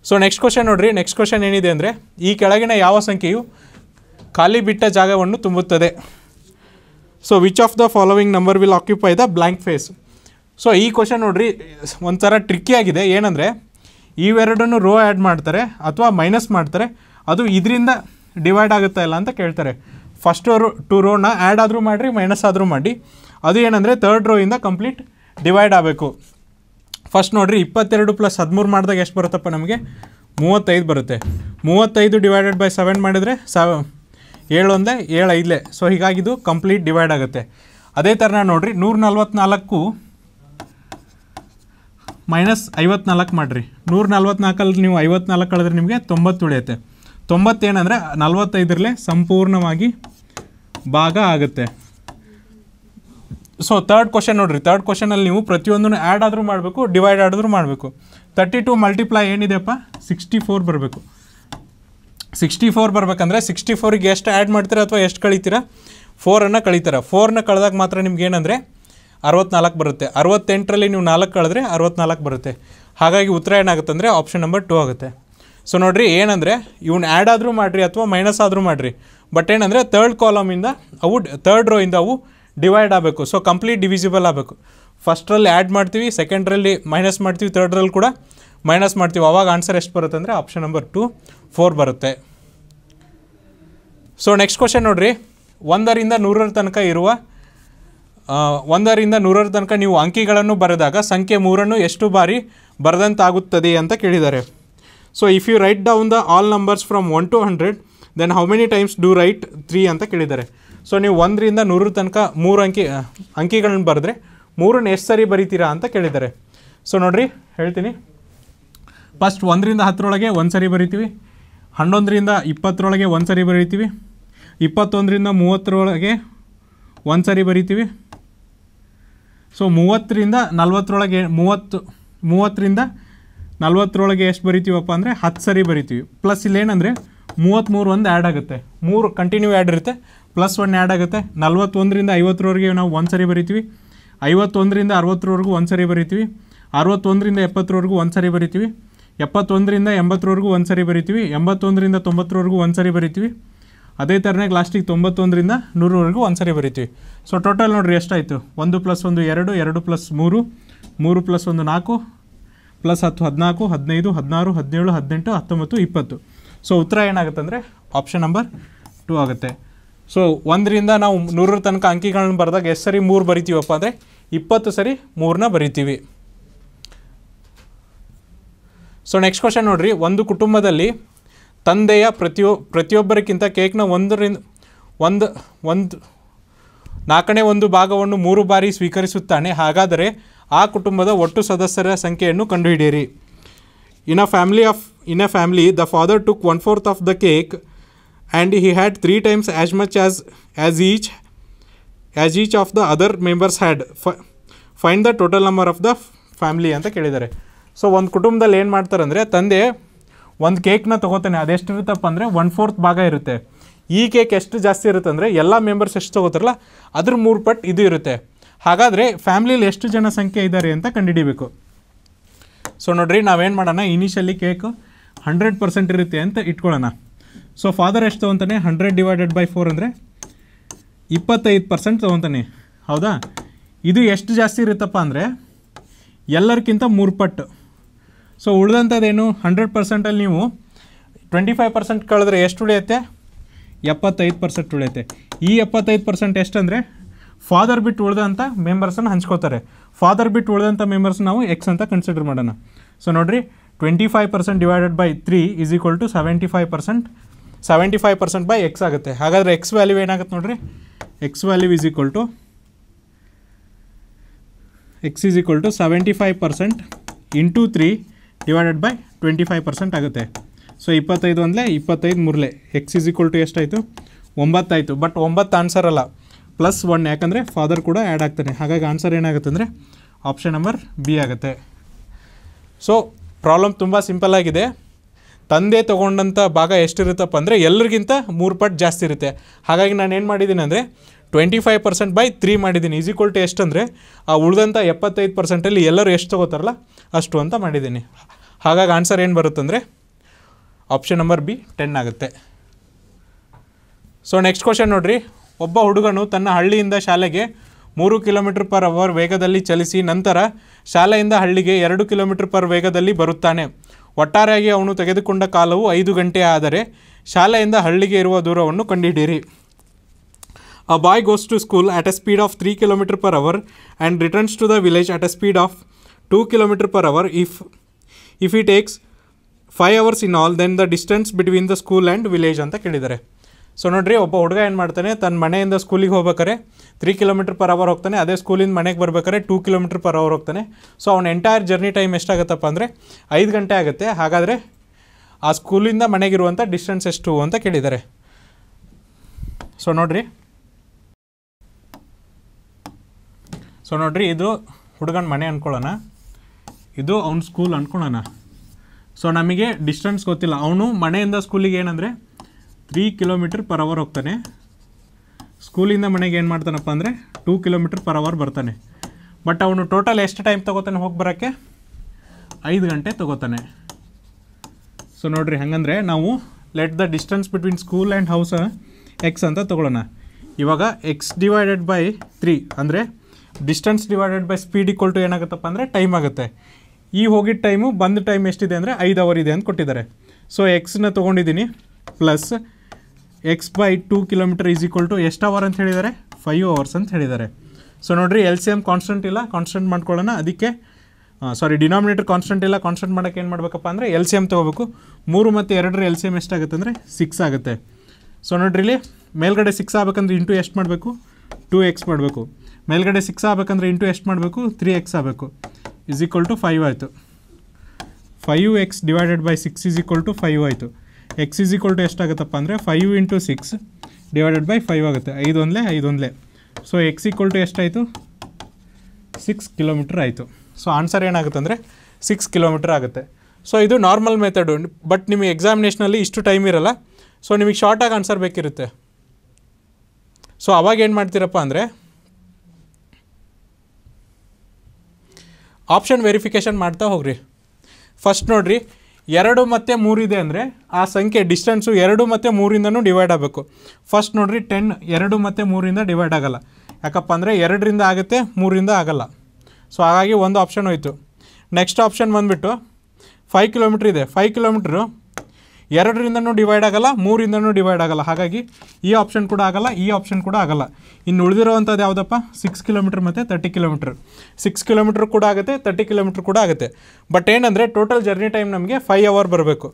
ಸೊ ನೆಕ್ಸ್ಟ್ ಕ್ವಶನ್ ನೋಡ್ರಿ ನೆಕ್ಸ್ಟ್ ಕ್ವಶನ್ ಏನಿದೆ ಅಂದರೆ ಈ ಕೆಳಗಿನ ಯಾವ ಸಂಖ್ಯೆಯು ಖಾಲಿ ಬಿಟ್ಟ ಜಾಗವನ್ನು ತುಂಬುತ್ತದೆ so which of the following number will occupy the blank face so ಈ ಕ್ವಶನ್ ನೋಡಿರಿ ಒಂಥರ ಆಗಿದೆ ಏನಂದರೆ ಇವೆರಡನ್ನು ರೋ ಆ್ಯಡ್ ಮಾಡ್ತಾರೆ ಅಥವಾ ಮೈನಸ್ ಮಾಡ್ತಾರೆ ಅದು ಇದರಿಂದ ಡಿವೈಡ್ ಆಗುತ್ತಾ ಇಲ್ಲ ಅಂತ ಕೇಳ್ತಾರೆ ಫಸ್ಟ್ ರೋ ಟು ರೋನ ಆ್ಯಡ್ ಆದರೂ ಮಾಡಿರಿ ಮೈನಸ್ ಆದರೂ ಮಾಡಿ ಅದು ಏನಂದರೆ ತರ್ಡ್ ರೋ ಇಂದ ಕಂಪ್ಲೀಟ್ ಡಿವೈಡ್ ಆಗಬೇಕು ಫಸ್ಟ್ ನೋಡಿರಿ ಇಪ್ಪತ್ತೆರಡು ಪ್ಲಸ್ ಹದಿಮೂರು ಮಾಡಿದಾಗ ಎಷ್ಟು ಬರುತ್ತಪ್ಪ ನಮಗೆ ಮೂವತ್ತೈದು ಬರುತ್ತೆ ಮೂವತ್ತೈದು ಡಿವೈಡೆಡ್ ಬೈ ಸೆವೆನ್ ಮಾಡಿದರೆ ಸ ಏಳು ಒಂದೇ ಏಳು ಐದಲೇ ಸೊ ಇದು ಕಂಪ್ಲೀಟ್ ಡಿವೈಡ್ ಆಗುತ್ತೆ ಅದೇ ಥರ ನೋಡಿರಿ ನೂರ ನಲ್ವತ್ನಾಲ್ಕು ಮೈನಸ್ ಐವತ್ನಾಲ್ಕು ಮಾಡಿರಿ ನೂರ ನಲ್ವತ್ನಾಲ್ಕಲ್ಲಿ ನೀವು ಐವತ್ನಾಲ್ಕು ಕಳೆದ್ರೆ ನಿಮಗೆ ತೊಂಬತ್ತು ಉಳಿಯುತ್ತೆ ತೊಂಬತ್ತೇನಂದರೆ ನಲ್ವತ್ತೈದರಲ್ಲೇ ಸಂಪೂರ್ಣವಾಗಿ ಭಾಗ ಆಗುತ್ತೆ ಸೊ ತರ್ಡ್ ಕ್ವಶನ್ ನೋಡಿರಿ ತರ್ಡ್ ಕ್ವಶನಲ್ಲಿ ನೀವು ಪ್ರತಿಯೊಂದನ್ನು ಆ್ಯಡ್ ಆದರೂ ಮಾಡಬೇಕು ಡಿವೈಡ್ ಆದ್ರೂ ಮಾಡಬೇಕು ತರ್ಟಿ ಟು ಮಲ್ಟಿಪ್ಲೈ ಏನಿದೆಪ್ಪ ಸಿಕ್ಸ್ಟಿ ಫೋರ್ ಬರಬೇಕು ಸಿಕ್ಸ್ಟಿ ಫೋರ್ ಬರಬೇಕಂದ್ರೆ ಸಿಕ್ಸ್ಟಿ ಫೋರಿಗೆ ಎಷ್ಟು ಆ್ಯಡ್ ಮಾಡ್ತೀರಾ ಅಥವಾ ಎಷ್ಟು ಕಳೀತೀರಾ ಫೋರನ್ನು ಕಳೀತಾರೆ ಫೋರ್ನ ಕಳೆದಾಗ ಮಾತ್ರ ನಿಮ್ಗೆ ಏನಂದರೆ ಅರವತ್ನಾಲ್ಕು ಬರುತ್ತೆ ಅರವತ್ತೆಂಟರಲ್ಲಿ ನೀವು ನಾಲ್ಕು ಕಳೆದ್ರೆ ಅರವತ್ನಾಲ್ಕು ಬರುತ್ತೆ ಹಾಗಾಗಿ ಉತ್ತರ ಏನಾಗುತ್ತೆ ಅಂದರೆ ಆಪ್ಷನ್ ನಂಬರ್ ಟು ಆಗುತ್ತೆ ಸೊ ನೋಡಿರಿ ಏನಂದರೆ ಇವ್ನ ಆ್ಯಡ್ ಆದರೂ ಮಾಡಿರಿ ಅಥವಾ ಮೈನಸ್ ಆದರೂ ಮಾಡಿರಿ ಬಟ್ ಏನಂದರೆ ತರ್ಡ್ ಕಾಲಮಿಂದ ಅವು ತರ್ಡ್ ರೋಯಿಂದ ಅವು ಡಿವೈಡ್ ಆಗಬೇಕು ಸೊ ಕಂಪ್ಲೀಟ್ ಡಿವಿಸಿಬಲ್ ಆಗಬೇಕು ಫಸ್ಟ್ರಲ್ಲಿ ಆ್ಯಡ್ ಮಾಡ್ತೀವಿ ಸೆಕೆಂಡ್ರಲ್ಲಿ ಮೈನಸ್ ಮಾಡ್ತೀವಿ ತರ್ಡ್ರಲ್ಲಿ ಕೂಡ ಮೈನಸ್ ಮಾಡ್ತೀವಿ ಅವಾಗ ಆನ್ಸರ್ ಎಷ್ಟು ಬರುತ್ತೆ ಅಂದರೆ ಆಪ್ಷನ್ ನಂಬರ್ ಟು ಫೋರ್ ಬರುತ್ತೆ ಸೊ ನೆಕ್ಸ್ಟ್ ಕ್ವಶನ್ ನೋಡಿರಿ ಒಂದರಿಂದ ನೂರರ ತನಕ ಇರುವ ಒಂದರಿಂದ ನೂರರ ತನಕ ನೀವು ಅಂಕಿಗಳನ್ನು ಬರೆದಾಗ ಸಂಖ್ಯೆ ಮೂರನ್ನು ಎಷ್ಟು ಬಾರಿ ಬರೆದಂತಾಗುತ್ತದೆ ಅಂತ ಕೇಳಿದ್ದಾರೆ so if you write down the all numbers from one to hundred then how many times do write three ಅಂತ ಕೇಳಿದ್ದಾರೆ ಸೊ ನೀವು ಒಂದರಿಂದ ನೂರರ ತನಕ ಮೂರು ಅಂಕಿ ಅಂಕಿಗಳನ್ನ ಬರೆದ್ರೆ ಮೂರನ್ನ ಎಷ್ಟು ಸರಿ ಬರೀತೀರಾ ಅಂತ ಕೇಳಿದ್ದಾರೆ ಸೊ ನೋಡಿರಿ ಹೇಳ್ತೀನಿ ಫಸ್ಟ್ ಒಂದರಿಂದ ಹತ್ತರೊಳಗೆ ಒಂದು ಸರಿ ಬರಿತೀವಿ ಹನ್ನೊಂದರಿಂದ ಇಪ್ಪತ್ತರೊಳಗೆ ಒಂದು ಸರಿ ಬರಿತೀವಿ ಇಪ್ಪತ್ತೊಂದರಿಂದ ಮೂವತ್ತರೊಳಗೆ ಒಂದು ಸರಿ ಬರಿತೀವಿ ಸೊ ಮೂವತ್ತರಿಂದ ನಲ್ವತ್ತರೊಳಗೆ ಮೂವತ್ತು ಮೂವತ್ತರಿಂದ ನಲ್ವತ್ತರೊಳಗೆ ಎಷ್ಟು ಬರಿತೀವಪ್ಪ ಅಂದರೆ ಹತ್ತು ಸರಿ ಬರಿತೀವಿ ಪ್ಲಸ್ ಇಲ್ಲೇನಂದರೆ ಮೂವತ್ತ್ಮೂರು ಒಂದು ಆ್ಯಡ್ ಆಗುತ್ತೆ ಮೂರು ಕಂಟಿನ್ಯೂ ಆ್ಯಡ್ ಇರುತ್ತೆ ಪ್ಲಸ್ ಒನ್ ಆ್ಯಡ್ ಆಗುತ್ತೆ ನಲ್ವತ್ತೊಂದರಿಂದ ಐವತ್ತರವರೆಗೆ ನಾವು ಒಂದು ಸರಿ ಬರಿತೀವಿ ಐವತ್ತೊಂದರಿಂದ ಅರವತ್ತರವರೆಗೂ ಒಂದು ಸರಿ ಬರಿತೀವಿ ಅರವತ್ತೊಂದರಿಂದ ಎಪ್ಪತ್ತರವರೆಗೂ ಒಂದು ಸರಿ ಬರಿತೀವಿ ಎಪ್ಪತ್ತೊಂದರಿಂದ ಎಂಬತ್ತರವರೆಗೂ ಒಂದು ಸರಿ ಬರಿತೀವಿ ಎಂಬತ್ತೊಂದರಿಂದ ತೊಂಬತ್ತರವರೆಗೂ ಒಂದು ಸರಿ ಬರಿತೀವಿ ಅದೇ ಥರನೇ ಲಾಸ್ಟಿಗೆ ತೊಂಬತ್ತೊಂದರಿಂದ ನೂರವರೆಗೂ ಒಂದು ಸರಿ ಬರಿತೀವಿ ಸೊ ಟೋಟಲ್ ನೋಡಿರಿ ಎಷ್ಟಾಯಿತು ಒಂದು ಪ್ಲಸ್ ಒಂದು ಎರಡು ಎರಡು ಪ್ಲಸ್ ಮೂರು ಮೂರು ಪ್ಲಸ್ ಒಂದು ನಾಲ್ಕು ಪ್ಲಸ್ ಹತ್ತು ಹದಿನಾಲ್ಕು ಹದಿನೈದು ಹದಿನಾರು ಹದಿನೇಳು ಹದಿನೆಂಟು ಹತ್ತೊಂಬತ್ತು ಇಪ್ಪತ್ತು ಸೊ ಉತ್ತರ ಏನಾಗುತ್ತೆ ಅಂದರೆ ಆಪ್ಷನ್ ನಂಬರ್ ಟೂ ಆಗುತ್ತೆ ಸೊ ಒಂದರಿಂದ ನಾವು ನೂರರ ತನಕ ಅಂಕಿಗಳನ್ನ ಬರೆದಾಗ ಎಷ್ಟು ಸರಿ ಮೂರು ಬರಿತೀವಪ್ಪ ಅಂದರೆ ಇಪ್ಪತ್ತು ಸರಿ ಮೂರನ್ನ ಬರಿತೀವಿ ಸೊ ನೆಕ್ಸ್ಟ್ ಕ್ವಶನ್ ನೋಡಿರಿ ಒಂದು ಕುಟುಂಬದಲ್ಲಿ ತಂದೆಯ ಪ್ರತಿಯೊ ಪ್ರತಿಯೊಬ್ಬರಿಗಿಂತ ಕೇಕ್ನ ಒಂದರಿಂದ ಒಂದು ಒಂದು ನಾಲ್ಕನೇ ಒಂದು ಭಾಗವನ್ನು ಮೂರು ಬಾರಿ ಸ್ವೀಕರಿಸುತ್ತಾನೆ ಹಾಗಾದರೆ ಆ ಕುಟುಂಬದ ಒಟ್ಟು ಸದಸ್ಯರ ಸಂಖ್ಯೆಯನ್ನು ಕಂಡುಹಿಡಿಯಿರಿ in a family of in a family the father took one fourth of the cake and he had three times as much as as each as each of the other members had find the total number of the family ಅಂತ ಕೇಳಿದ್ದಾರೆ so ಒಂದು ಕುಟುಂಬದಲ್ಲಿ ಏನು ಮಾಡ್ತಾರಂದರೆ ತಂದೆ ಒಂದು ಕೇಕ್ನ ತೊಗೋತಾನೆ ಅದೆಷ್ಟಿರುತ್ತಪ್ಪ ಅಂದರೆ one fourth ಭಾಗ ಇರುತ್ತೆ ಈ ಕೇಕ್ ಎಷ್ಟು ಜಾಸ್ತಿ ಇರುತ್ತೆ ಅಂದರೆ ಎಲ್ಲ ಮೆಂಬರ್ಸ್ ಎಷ್ಟು ತೊಗೋತಾರಲ್ಲ ಅದ್ರ ಮೂರು ಪಟ್ ಇದು ಇರುತ್ತೆ ಹಾಗಾದರೆ ಫ್ಯಾಮ್ಲಿಲಿ ಎಷ್ಟು ಜನ ಸಂಖ್ಯೆ ಇದ್ದಾರೆ ಅಂತ ಕಂಡುಹಿಡಿಬೇಕು ಸೊ ನೋಡ್ರಿ ನಾವೇನು ಮಾಡೋಣ ಇನಿಷಿಯಲಿ ಕೇಕು ಹಂಡ್ರೆಡ್ ಪರ್ಸೆಂಟ್ ಇರುತ್ತೆ ಅಂತ ಇಟ್ಕೊಳ್ಳೋಣ ಸೊ ಫಾದರ್ ಎಷ್ಟು ತೊಗೊತಾನೆ ಹಂಡ್ರೆಡ್ ಡಿವೈಡೆಡ್ ಬೈ ಫೋರ್ ಅಂದರೆ ಇಪ್ಪತ್ತೈದು ಪರ್ಸೆಂಟ್ ತೊಗೊತಾನೆ ಹೌದಾ ಇದು ಎಷ್ಟು ಜಾಸ್ತಿ ಇರುತ್ತಪ್ಪ ಅಂದರೆ ಎಲ್ಲರಿಗಿಂತ ಮೂರು ಪಟ್ಟು ಸೊ ಉಳಿದಂಥದ್ದೇನು ಹಂಡ್ರೆಡ್ ಪರ್ಸೆಂಟಲ್ಲಿ ನೀವು ಟ್ವೆಂಟಿ ಫೈವ್ ಪರ್ಸೆಂಟ್ ಕಳೆದ್ರೆ ಎಷ್ಟು ಉಳಿಯುತ್ತೆ ಎಪ್ಪತ್ತೈದು ಪರ್ಸೆಂಟ್ ಉಳಿಯುತ್ತೆ ಈ ಎಪ್ಪತ್ತೈದು ಪರ್ಸೆಂಟ್ ಎಷ್ಟಂದರೆ ಫಾದರ್ ಬಿಟ್ಟು ಉಳಿದಂಥ ಮೆಂಬರ್ಸನ್ನು ಹಂಚ್ಕೋತಾರೆ ಫಾದರ್ ಬಿಟ್ಟು ಉಳಿದಂಥ ಮೆಂಬರ್ಸ್ ನಾವು ಎಕ್ಸ್ ಅಂತ ಕನ್ಸಿಡರ್ ಮಾಡೋಣ ಸೊ ನೋಡಿರಿ twenty five percent divided by three is equal to seventy five percent seventy five percent by x ಆಗುತ್ತೆ ಹಾಗಾದರೆ ಎಕ್ಸ್ ವ್ಯಾಲ್ಯೂ ಏನಾಗುತ್ತೆ ನೋಡಿರಿ x value is equal to x is equal to seventy five percent into three divided by twenty five percent ಆಗುತ್ತೆ so ಇಪ್ಪತ್ತೈದು ಒಂದಲೇ ಇಪ್ಪತ್ತೈದು ಮೂರಲೇ x is equal to ಎಷ್ಟಾಯಿತು ಒಂಬತ್ತಾಯಿತು ಬಟ್ ಒಂಬತ್ತು ಆನ್ಸರ್ ಅಲ್ಲ ಪ್ಲಸ್ ಒನ್ ಯಾಕಂದರೆ ಫಾದರ್ ಕೂಡ ಆ್ಯಡ್ ಆಗ್ತಾನೆ ಹಾಗಾಗಿ ಆನ್ಸರ್ ಏನಾಗುತ್ತೆ ಅಂದರೆ ಆಪ್ಷನ್ ನಂಬರ್ ಬಿ ಆಗುತ್ತೆ ಸೊ ಪ್ರಾಬ್ಲಮ್ ತುಂಬ ಸಿಂಪಲ್ ಆಗಿದೆ ತಂದೆ ತೊಗೊಂಡಂಥ ಭಾಗ ಎಷ್ಟಿರುತ್ತಪ್ಪ ಅಂದರೆ ಎಲ್ಲರಿಗಿಂತ ಮೂರು ಪಟ್ಟು ಜಾಸ್ತಿ ಇರುತ್ತೆ ಹಾಗಾಗಿ ನಾನು ಏನು ಮಾಡಿದ್ದೀನಿ ಅಂದರೆ twenty five percent by three ಮಾಡಿದ್ದೀನಿ ಈಸ್ ಈಕ್ವಲ್ ಟು ಎಷ್ಟಂದರೆ ಆ ಉಳಿದಂಥ ಎಪ್ಪತ್ತೈದು ಪರ್ಸೆಂಟಲ್ಲಿ ಎಲ್ಲರೂ ಎಷ್ಟು ತೊಗೋತಾರಲ್ಲ ಅಷ್ಟು ಅಂತ ಮಾಡಿದ್ದೀನಿ ಹಾಗಾಗಿ ಆನ್ಸರ್ ಏನು ಬರುತ್ತಂದರೆ ಆಪ್ಷನ್ ನಂಬರ್ ಬಿ ಟೆನ್ ಆಗುತ್ತೆ ಸೊ ನೆಕ್ಸ್ಟ್ ಕ್ವಶನ್ ನೋಡಿರಿ ಒಬ್ಬ ಹುಡುಗನು ತನ್ನ ಹಳ್ಳಿಯಿಂದ ಶಾಲೆಗೆ ಮೂರು ಕಿಲೋಮೀಟ್ರ್ ಪರ್ ಅವರ್ ವೇಗದಲ್ಲಿ ಚಲಿಸಿ ನಂತರ ಶಾಲೆಯಿಂದ ಹಳ್ಳಿಗೆ ಎರಡು ಕಿಲೋಮೀಟ್ರ್ ಪರ್ ವೇಗದಲ್ಲಿ ಬರುತ್ತಾನೆ ಒಟ್ಟಾರೆಯಾಗಿ ಅವನು ತೆಗೆದುಕೊಂಡ ಕಾಲವು ಐದು ಗಂಟೆ ಆದರೆ ಶಾಲೆಯಿಂದ ಹಳ್ಳಿಗೆ ಇರುವ ದೂರವನ್ನು ಕಂಡುಹಿಡಿಯಿರಿ a boy goes to school at a speed of three kilometre per hour and returns to the village at a speed of two kilometre per hour if if he takes five hours in all then the distance between the school and village ಅಂತ ಕೇಳಿದ್ದಾರೆ so ನೋಡ್ರಿ ಒಬ್ಬ ಹುಡುಗ ಏನು ಮಾಡ್ತಾನೆ ತನ್ನ ಮನೆಯಿಂದ ಸ್ಕೂಲಿಗೆ ಹೋಗ್ಬೇಕಾರೆ ತ್ರೀ ಕಿಲೋಮೀಟರ್ ಪರ್ ಅವರ್ ಹೋಗ್ತಾನೆ ಅದೇ ಸ್ಕೂಲಿಂದ ಮನೆಗೆ ಬರ್ಬೇಕಾರೆ ಟೂ ಕಿಲೋಮೀಟರ್ ಪರ್ ಅವರ್ ಹೋಗ್ತಾನೆ ಸೊ ಅವ್ನ ಎಂಟೈರ್ ಜರ್ನಿ ಟೈಮ್ ಎಷ್ಟಾಗತ್ತಪ್ಪ ಅಂದರೆ ಐದು ಗಂಟೆ ಆಗುತ್ತೆ ಹಾಗಾದರೆ ಆ ಸ್ಕೂಲಿಂದ ಮನೆಗಿರುವಂಥ ಡಿಸ್ಟೆನ್ಸ್ ಎಷ್ಟು ಅಂತ ಕೇಳಿದ್ದಾರೆ ಸೊ ನೋಡ್ರಿ ಸೊ ನೋಡ್ರಿ ಇದು ಹುಡುಗನ ಮನೆ ಅಂದ್ಕೊಳ್ಳೋಣ ಇದು ಅವ್ನ ಸ್ಕೂಲ್ ಅಂದ್ಕೊಳ್ಳೋಣ ಸೊ ನಮಗೆ ಡಿಸ್ಟೆನ್ಸ್ ಗೊತ್ತಿಲ್ಲ ಅವನು ಮನೆಯಿಂದ ಸ್ಕೂಲಿಗೆ ಏನಂದರೆ ತ್ರೀ ಕಿಲೋಮೀಟ್ರ್ ಪರ್ ಅವರ್ ಹೋಗ್ತಾನೆ ಸ್ಕೂಲಿಂದ ಮನೆಗೆ ಏನು ಮಾಡ್ತಾನಪ್ಪ ಅಂದರೆ ಟೂ ಕಿಲೋಮೀಟ್ರ್ ಪರ್ ಅವರ್ ಬರ್ತಾನೆ ಬಟ್ ಅವನು ಟೋಟಲ್ ಎಷ್ಟು ಟೈಮ್ ತೊಗೋತಾನೆ ಹೋಗಿ ಬರೋಕ್ಕೆ ಐದು ಗಂಟೆ ತೊಗೋತಾನೆ ಸೊ ನೋಡಿರಿ ಹಾಗಂದರೆ ನಾವು let the distance between school and house x ಅಂತ ತೊಗೊಳ್ಳೋಣ ಇವಾಗ ಎಕ್ಸ್ ಡಿವೈಡೆಡ್ ಬೈ ತ್ರೀ ಅಂದರೆ distance divided by speed equal to ಏನಾಗುತ್ತಪ್ಪ ಅಂದರೆ ಟೈಮ್ ಆಗುತ್ತೆ ಈ ಹೋಗಿದ್ದ ಟೈಮು ಬಂದ ಟೈಮ್ ಎಷ್ಟಿದೆ ಅಂದರೆ ಐದು ಅವರ್ ಇದೆ ಅಂತ ಕೊಟ್ಟಿದ್ದಾರೆ ಸೊ ಎಕ್ಸನ್ನ ತೊಗೊಂಡಿದ್ದೀನಿ plus x by two kilometre is equal to ಎಷ್ಟು ಅವರ್ ಅಂತ ಹೇಳಿದ್ದಾರೆ ಫೈವ್ ಅವರ್ಸ್ ಅಂತ ಹೇಳಿದ್ದಾರೆ ಸೊ ನೋಡಿರಿ ಎಲ್ ಸಿ ಎಮ್ ಕಾನ್ಸ್ಟೆಂಟ್ ಇಲ್ಲ ಕಾನ್ಸ್ಟೆಂಟ್ ಮಾಡ್ಕೊಳ್ಳೋಣ ಅದಕ್ಕೆ ಸಾರಿ ಡಿನಾಮಿನೇಟರ್ ಕಾನ್ಸ್ಟೆಂಟ್ ಇಲ್ಲ ಕಾನ್ಸ್ಟೆಂಟ್ ಮಾಡೋಕ್ಕೆ ಏನು ಮಾಡಬೇಕಪ್ಪ ಅಂದರೆ ಎಲ್ ಸಿ ಎಮ್ ತೊಗೋಬೇಕು ಮೂರು ಮತ್ತು ಎರಡರ ಎಲ್ ಸಿ ಎಮ್ ಎಷ್ಟಾಗುತ್ತೆ ಅಂದರೆ ಸಿಕ್ಸ್ ಆಗುತ್ತೆ ಸೊ ನೋಡ್ರಿ ಇಲ್ಲಿ ಮೇಲ್ಗಡೆ ಸಿಕ್ಸ್ ಆಗಬೇಕಂದ್ರೆ ಇಂಟು ಎಷ್ಟು ಮಾಡಬೇಕು ಟೂ ಎಕ್ಸ್ ಮಾಡಬೇಕು ಮೇಲ್ಗಡೆ ಸಿಕ್ಸ್ ಆಗಬೇಕಂದ್ರೆ ಇಂಟು ಎಷ್ಟು ಮಾಡಬೇಕು ತ್ರೀ ಎಕ್ಸ್ ಆಗಬೇಕು ಇಸ್ ಈಕ್ವಲ್ ಟು ಫೈವ್ ಆಯಿತು five x divided by six is equal to five ಆಯಿತು ಎಕ್ಸ್ ಇಸ್ ಈಕ್ವಲ್ ಟು ಎಷ್ಟಾಗುತ್ತಪ್ಪ ಅಂದರೆ five into six divided by five ಆಗುತ್ತೆ ಐದು ಒಂದಲೇ ಸೊ ಎಕ್ಸ್ ಈಕ್ವಲ್ ಟು ಎಷ್ಟಾಯಿತು ಸಿಕ್ಸ್ ಕಿಲೋಮೀಟ್ರ್ ಆಯಿತು ಸೊ ಆನ್ಸರ್ ಏನಾಗುತ್ತೆ ಅಂದರೆ ಸಿಕ್ಸ್ ಕಿಲೋಮೀಟ್ರ್ ಆಗುತ್ತೆ ಸೊ ಇದು ನಾರ್ಮಲ್ ಮೆಥಡು ಬಟ್ ನಿಮಗೆ ಎಕ್ಸಾಮಿನೇಷನಲ್ಲಿ ಇಷ್ಟು ಟೈಮ್ ಇರಲ್ಲ ಸೊ ನಿಮಗೆ ಶಾರ್ಟಾಗಿ ಆನ್ಸರ್ ಬೇಕಿರುತ್ತೆ ಸೊ ಅವಾಗ ಏನು ಮಾಡ್ತೀರಪ್ಪ ಅಂದರೆ ಆಪ್ಷನ್ ವೆರಿಫಿಕೇಷನ್ ಮಾಡ್ತಾ ಹೋಗ್ರಿ ಫಸ್ಟ್ ನೋಡಿರಿ ಎರಡು ಮತ್ತು ಮೂರಿದೆ ಅಂದರೆ ಆ ಸಂಖ್ಯೆ ಡಿಸ್ಟೆನ್ಸು ಎರಡು ಮತ್ತು ಮೂರಿಂದನೂ ಡಿವೈಡ್ ಆಗಬೇಕು ಫಸ್ಟ್ ನೋಡಿರಿ ಟೆನ್ ಎರಡು ಮತ್ತು ಮೂರಿಂದ ಡಿವೈಡ್ ಆಗೋಲ್ಲ ಯಾಕಪ್ಪ ಅಂದರೆ ಎರಡರಿಂದ ಆಗುತ್ತೆ ಮೂರಿಂದ ಆಗಲ್ಲ ಸೊ ಹಾಗಾಗಿ ಒಂದು ಆಪ್ಷನ್ ಹೋಯಿತು ನೆಕ್ಸ್ಟ್ ಆಪ್ಷನ್ ಬಂದುಬಿಟ್ಟು ಫೈವ್ ಕಿಲೋಮೀಟ್ರ್ ಇದೆ ಫೈವ್ ಕಿಲೋಮೀಟ್ರು ಎರಡರಿಂದನೂ ಡಿವೈಡ್ ಆಗಲ್ಲ ಮೂರಿಂದನೂ ಡಿವೈಡ್ ಆಗಲ್ಲ ಹಾಗಾಗಿ ಈ ಆಪ್ಷನ್ ಕೂಡ ಆಗಲ್ಲ ಈ ಆಪ್ಷನ್ ಕೂಡ ಆಗಲ್ಲ ಇನ್ನು ಉಳಿದಿರುವಂಥದ್ದು ಯಾವುದಪ್ಪ ಸಿಕ್ಸ್ ಕಿಲೋಮೀಟ್ರ್ ಮತ್ತು ತರ್ಟಿ ಕಿಲೋಮೀಟ್ರ್ ಸಿಕ್ಸ್ ಕಿಲೋಮೀಟ್ರ್ ಕೂಡ ಆಗುತ್ತೆ ತರ್ಟಿ ಕಿಲೋಮೀಟ್ರ್ ಕೂಡ ಆಗುತ್ತೆ ಬಟ್ ಏನಂದರೆ ಟೋಟಲ್ ಜರ್ನಿ ಟೈಮ್ ನಮಗೆ ಫೈವ್ ಅವರ್ ಬರಬೇಕು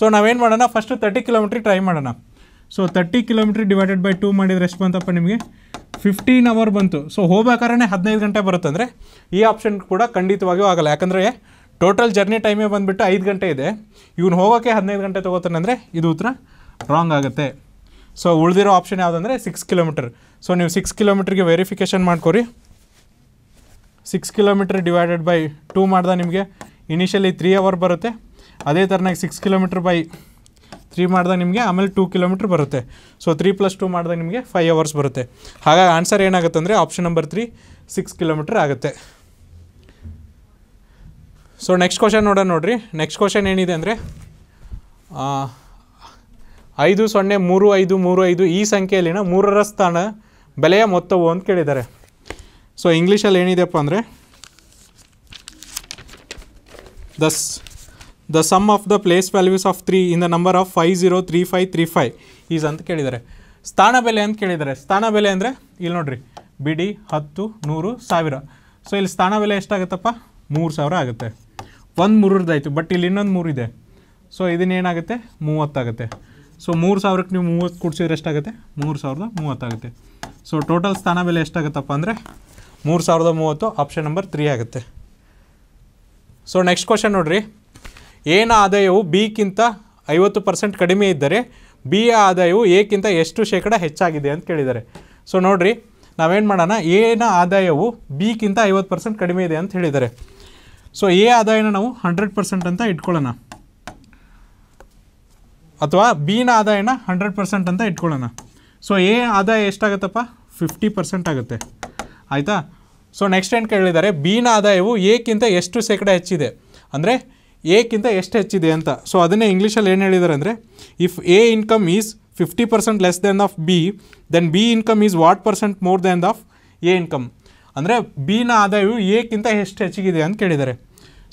ಸೊ ನಾವೇನು ಮಾಡೋಣ ಫಸ್ಟ್ ತರ್ಟಿ ಕಿಲೋಮೀಟ್ರಿಗೆ ಟ್ರೈ ಮಾಡೋಣ so thirty kilometre divided by two ಮಾಡಿದ ಎಷ್ಟು ಬಂತಪ್ಪ ನಿಮಗೆ ಫಿಫ್ಟೀನ್ ಅವರ್ ಬಂತು ಸೊ ಹೋಗ್ಬೇಕಾದ್ರೆ ಹದಿನೈದು ಗಂಟೆ ಬರುತ್ತಂದರೆ ಈ ಆಪ್ಷನ್ ಕೂಡ ಖಂಡಿತವಾಗಿಯೂ ಆಗಲ್ಲ ಯಾಕಂದರೆ ಟೋಟಲ್ ಜರ್ನಿ ಟೈಮೇ ಬಂದುಬಿಟ್ಟು ಐದು ಗಂಟೆ ಇದೆ ಇವನು ಹೋಗೋಕ್ಕೆ ಹದಿನೈದು ಗಂಟೆ ತೊಗೋತಾನೆ ಅಂದರೆ ಇದು ಉತ್ತರ ರಾಂಗ್ ಆಗುತ್ತೆ ಸೊ ಉಳಿದಿರೋ ಆಪ್ಷನ್ ಯಾವುದಂದರೆ ಸಿಕ್ಸ್ ಕಿಲೋಮೀಟರ್ ಸೊ ನೀವು ಸಿಕ್ಸ್ ಕಿಲೋಮೀಟ್ರಿಗೆ ವೆರಿಫಿಕೇಷನ್ ಮಾಡ್ಕೊರಿ six kilometre divided by two ಮಾಡ್ದೆ ನಿಮಗೆ ಇನಿಷಿಯಲಿ ತ್ರೀ ಅವರ್ ಬರುತ್ತೆ ಅದೇ ಥರನಾಗಿ ಸಿಕ್ಸ್ ಕಿಲೋಮೀಟ್ರ್ ಬೈ ತ್ರೀ ಮಾಡ್ದೆ ನಿಮಗೆ ಆಮೇಲೆ ಟೂ ಕಿಲೋಮೀಟ್ರ್ ಬರುತ್ತೆ ಸೊ ತ್ರೀ ಪ್ಲಸ್ ಟೂ ಮಾಡಿದಾಗ ನಿಮಗೆ ಫೈವ್ ಅವರ್ಸ್ ಬರುತ್ತೆ ಹಾಗಾಗಿ ಆನ್ಸರ್ ಏನಾಗುತ್ತೆ ಅಂದರೆ option number three six kilometre ಆಗುತ್ತೆ ಸೊ ನೆಕ್ಸ್ಟ್ ಕ್ವಶನ್ ನೋಡೋಣ ನೋಡ್ರಿ ನೆಕ್ಸ್ಟ್ ಕ್ವಶನ್ ಏನಿದೆ ಅಂದರೆ ಐದು ಸೊನ್ನೆ ಮೂರು ಐದು ಮೂರು ಐದು ಈ ಸಂಖ್ಯೆಯಲ್ಲಿನ ಮೂರರ ಸ್ಥಾನ ಬೆಲೆಯ ಮೊತ್ತವು ಅಂತ ಕೇಳಿದ್ದಾರೆ ಸೊ ಇಂಗ್ಲೀಷಲ್ಲಿ ಏನಿದೆಪ್ಪ ಅಂದರೆ thus the sum of the place values of three in the number of five zero three five three five is ಅಂತ ಕೇಳಿದ್ದಾರೆ ಸ್ಥಾನ ಬೆಲೆ ಅಂತ ಕೇಳಿದ್ದಾರೆ ಸ್ಥಾನ ಬೆಲೆ ಅಂದರೆ ಇಲ್ಲಿ ನೋಡ್ರಿ ಬಿಡಿ ಹತ್ತು ನೂರು ಸಾವಿರ ಸೊ ಇಲ್ಲಿ ಸ್ಥಾನ ಬೆಲೆ ಎಷ್ಟಾಗುತ್ತಪ್ಪ ಮೂರು ಸಾವಿರ ಆಗುತ್ತೆ ಒಂದು ಆಯಿತು ಬಟ್ ಇಲ್ಲಿ ಇನ್ನೊಂದು ಇದೆ ಸೊ ಇದನ್ನೇನಾಗುತ್ತೆ ಮೂವತ್ತಾಗುತ್ತೆ ಸೊ ಮೂರು ಸಾವಿರಕ್ಕೆ ನೀವು ಮೂವತ್ತು ಕೂಡಿಸಿದ್ರೆ ಎಷ್ಟಾಗುತ್ತೆ ಮೂರು ಸಾವಿರದ ಮೂವತ್ತಾಗುತ್ತೆ ಸೊ ಟೋಟಲ್ ಸ್ಥಾನ ಬೆಲೆ ಎಷ್ಟಾಗುತ್ತಪ್ಪ ಅಂದರೆ ಮೂರು ಸಾವಿರದ ಮೂವತ್ತು ಆಪ್ಷನ್ ನಂಬರ್ ತ್ರೀ ಆಗುತ್ತೆ ಸೊ ನೆಕ್ಸ್ಟ್ ಕ್ವಶನ್ ನೋಡಿರಿ ಏನ ಆದಾಯವು ಬಿಗಿಂತ ಐವತ್ತು ಪರ್ಸೆಂಟ್ ಕಡಿಮೆ ಇದ್ದರೆ ಬಿ ಆದಾಯವು ಎಕ್ಕಿಂತ ಎಷ್ಟು ಶೇಕಡ ಹೆಚ್ಚಾಗಿದೆ ಅಂತ ಕೇಳಿದ್ದಾರೆ ಸೊ ನೋಡಿರಿ ನಾವೇನು ಮಾಡೋಣ ಎನ ಆದಾಯವು ಬಿಗಿಂತ ಐವತ್ತು ಪರ್ಸೆಂಟ್ ಕಡಿಮೆ ಇದೆ ಅಂತ ಹೇಳಿದ್ದಾರೆ ಸೊ ಎ ಆದಾಯನ ನಾವು ಹಂಡ್ರೆಡ್ ಪರ್ಸೆಂಟ್ ಅಂತ ಇಟ್ಕೊಳ್ಳೋಣ ಅಥವಾ ಬಿನ ಆದಾಯನ ಹಂಡ್ರೆಡ್ ಪರ್ಸೆಂಟ್ ಅಂತ ಇಟ್ಕೊಳ್ಳೋಣ ಸೊ ಎ ಆದಾಯ ಎಷ್ಟಾಗುತ್ತಪ್ಪ ಫಿಫ್ಟಿ ಪರ್ಸೆಂಟ್ ಆಗುತ್ತೆ ಆಯಿತಾ ಸೊ ನೆಕ್ಸ್ಟ್ ಏನು ಕೇಳಿದ್ದಾರೆ ಬಿನ ಆದಾಯವು ಎಕ್ಕಿಂತ ಎಷ್ಟು ಶೇಕಡ ಹೆಚ್ಚಿದೆ ಅಂದರೆ ಎಕ್ಕಿಂತ ಎಷ್ಟು ಹೆಚ್ಚಿದೆ ಅಂತ ಸೊ ಅದನ್ನೇ ಇಂಗ್ಲೀಷಲ್ಲಿ ಏನು ಹೇಳಿದ್ದಾರೆ ಅಂದರೆ if a income is fifty percent less than of b than b income is what percent more than of a income ಅಂದರೆ ಬಿನ ಆದಾಯವು ಎಕ್ಕಿಂತ ಎಷ್ಟು ಹೆಚ್ಚಿಗಿದೆ ಅಂತ ಕೇಳಿದ್ದಾರೆ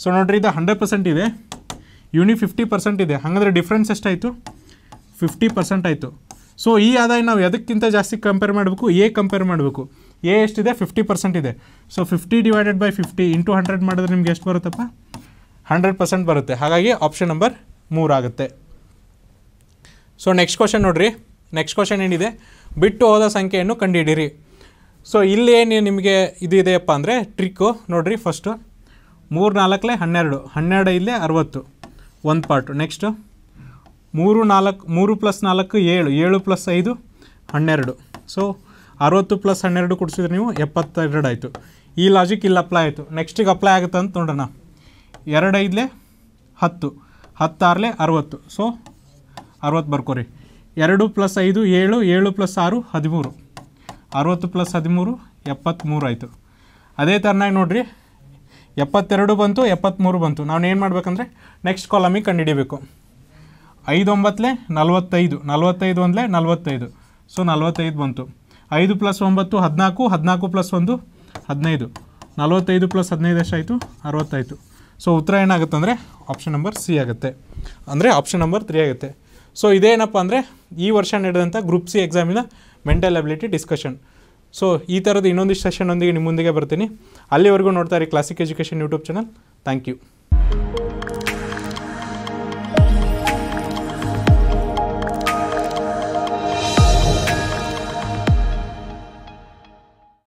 ಸೊ ನೋಡಿರಿ ಇದು ಹಂಡ್ರೆಡ್ ಪರ್ಸೆಂಟ್ ಇದೆ ಯೂನಿ ಫಿಫ್ಟಿ ಪರ್ಸೆಂಟ್ ಇದೆ ಹಾಗಾದರೆ ಡಿಫ್ರೆನ್ಸ್ ಎಷ್ಟಾಯಿತು ಫಿಫ್ಟಿ ಪರ್ಸೆಂಟ್ ಆಯಿತು ಸೊ ಈ ಆದಾಯ ನಾವು ಎದಕ್ಕಿಂತ ಜಾಸ್ತಿ ಕಂಪೇರ್ ಮಾಡಬೇಕು ಎ ಕಂಪೇರ್ ಮಾಡಬೇಕು ಎ ಎಷ್ಟಿದೆ ಫಿಫ್ಟಿ ಪರ್ಸೆಂಟ್ ಇದೆ so fifty divided by fifty into hundred ಮಾಡಿದ್ರೆ ನಿಮ್ಗೆ ಎಷ್ಟು ಬರುತ್ತಪ್ಪ ಹಂಡ್ರೆಡ್ ಪರ್ಸೆಂಟ್ ಬರುತ್ತೆ ಹಾಗಾಗಿ ಆಪ್ಷನ್ ನಂಬರ್ ಮೂರಾಗುತ್ತೆ ಸೊ ನೆಕ್ಸ್ಟ್ ಕ್ವಶನ್ ನೋಡಿರಿ ನೆಕ್ಸ್ಟ್ ಕ್ವಶನ್ ಏನಿದೆ ಬಿಟ್ಟು ಹೋದ ಸಂಖ್ಯೆಯನ್ನು ಕಂಡುಹಿಡಿರಿ ಸೊ ಇಲ್ಲಿ ಏನು ನಿಮಗೆ ಇದು ಇದೆಯಪ್ಪ ಅಂದರೆ ಟ್ರಿಕ್ಕು ನೋಡಿರಿ ಫಸ್ಟು ಮೂರು ನಾಲ್ಕಲೆ ಹನ್ನೆರಡು ಹನ್ನೆರಡು ಇಲ್ಲೇ ಅರವತ್ತು ಒಂದು ಪಾರ್ಟು ನೆಕ್ಸ್ಟು ಮೂರು ನಾಲ್ಕು ಮೂರು ಪ್ಲಸ್ ನಾಲ್ಕು ಏಳು ಏಳು ಪ್ಲಸ್ ಐದು ಹನ್ನೆರಡು ಸೊ ಅರವತ್ತು ಪ್ಲಸ್ ಹನ್ನೆರಡು ಕೊಡಿಸಿದ್ರೆ ನೀವು ಎಪ್ಪತ್ತೆರಡು ಆಯಿತು ಈ ಲಾಜಿಕ್ ಇಲ್ಲಿ ಅಪ್ಲೈ ಆಯಿತು ನೆಕ್ಸ್ಟಿಗೆ ಅಪ್ಲೈ ಆಗುತ್ತೆ ಅಂತ ನೋಡೋಣ ಎರಡು ಐದಲೆ ಹತ್ತು ಹತ್ತಾರಲೆ ಅರವತ್ತು ಸೊ ಅರವತ್ತು ಬರ್ಕೋರಿ ಎರಡು ಪ್ಲಸ್ ಐದು ಏಳು ಏಳು ಪ್ಲಸ್ ಆರು ಹದಿಮೂರು ಅರವತ್ತು ಪ್ಲಸ್ ಹದಿಮೂರು ಎಪ್ಪತ್ತ್ಮೂರು ಆಯಿತು ಅದೇ ಥರನಾಗಿ ನೋಡಿರಿ ಎಪ್ಪತ್ತೆರಡು ಬಂತು ಎಪ್ಪತ್ತ್ಮೂರು ಬಂತು ನಾನು ಏನು ಮಾಡಬೇಕಂದ್ರೆ ನೆಕ್ಸ್ಟ್ ಕಾಲಮಿಗೆ ಕಂಡುಹಿಡಿಯಬೇಕು ಐದು ಒಂಬತ್ತಲೆ ನಲವತ್ತೈದು ನಲ್ವತ್ತೈದು ಒಂದಲೇ ನಲ್ವತ್ತೈದು ಸೊ ನಲವತ್ತೈದು ಬಂತು ಐದು ಪ್ಲಸ್ ಒಂಬತ್ತು ಹದಿನಾಲ್ಕು ಹದಿನಾಲ್ಕು ಪ್ಲಸ್ ಒಂದು ಹದಿನೈದು ನಲ್ವತ್ತೈದು ಪ್ಲಸ್ ಹದಿನೈದು ಎಷ್ಟಾಯಿತು ಅರವತ್ತಾಯಿತು ಸೊ ಉತ್ತರ ಏನಾಗುತ್ತೆ ಅಂದರೆ ಆಪ್ಷನ್ ನಂಬರ್ ಸಿ ಆಗುತ್ತೆ ಅಂದರೆ ಆಪ್ಷನ್ ನಂಬರ್ ತ್ರೀ ಆಗುತ್ತೆ ಸೊ ಇದೇನಪ್ಪ ಅಂದರೆ ಈ ವರ್ಷ ನಡೆದಂಥ ಗ್ರೂಪ್ ಸಿ ಎಕ್ಸಾಮಿನ ಮೆಂಟಲ್ ಅಬಿಲಿಟಿ ಡಿಸ್ಕಷನ್ ಸೊ ಈ ಥರದ ಇನ್ನೊಂದಿಷ್ಟು ಒಂದಿಗೆ ನಿಮ್ಮ ಮುಂದೆಗೆ ಬರ್ತೀನಿ ಅಲ್ಲಿವರೆಗೂ ನೋಡ್ತಾ ಇರಿ classic education YouTube channel thank you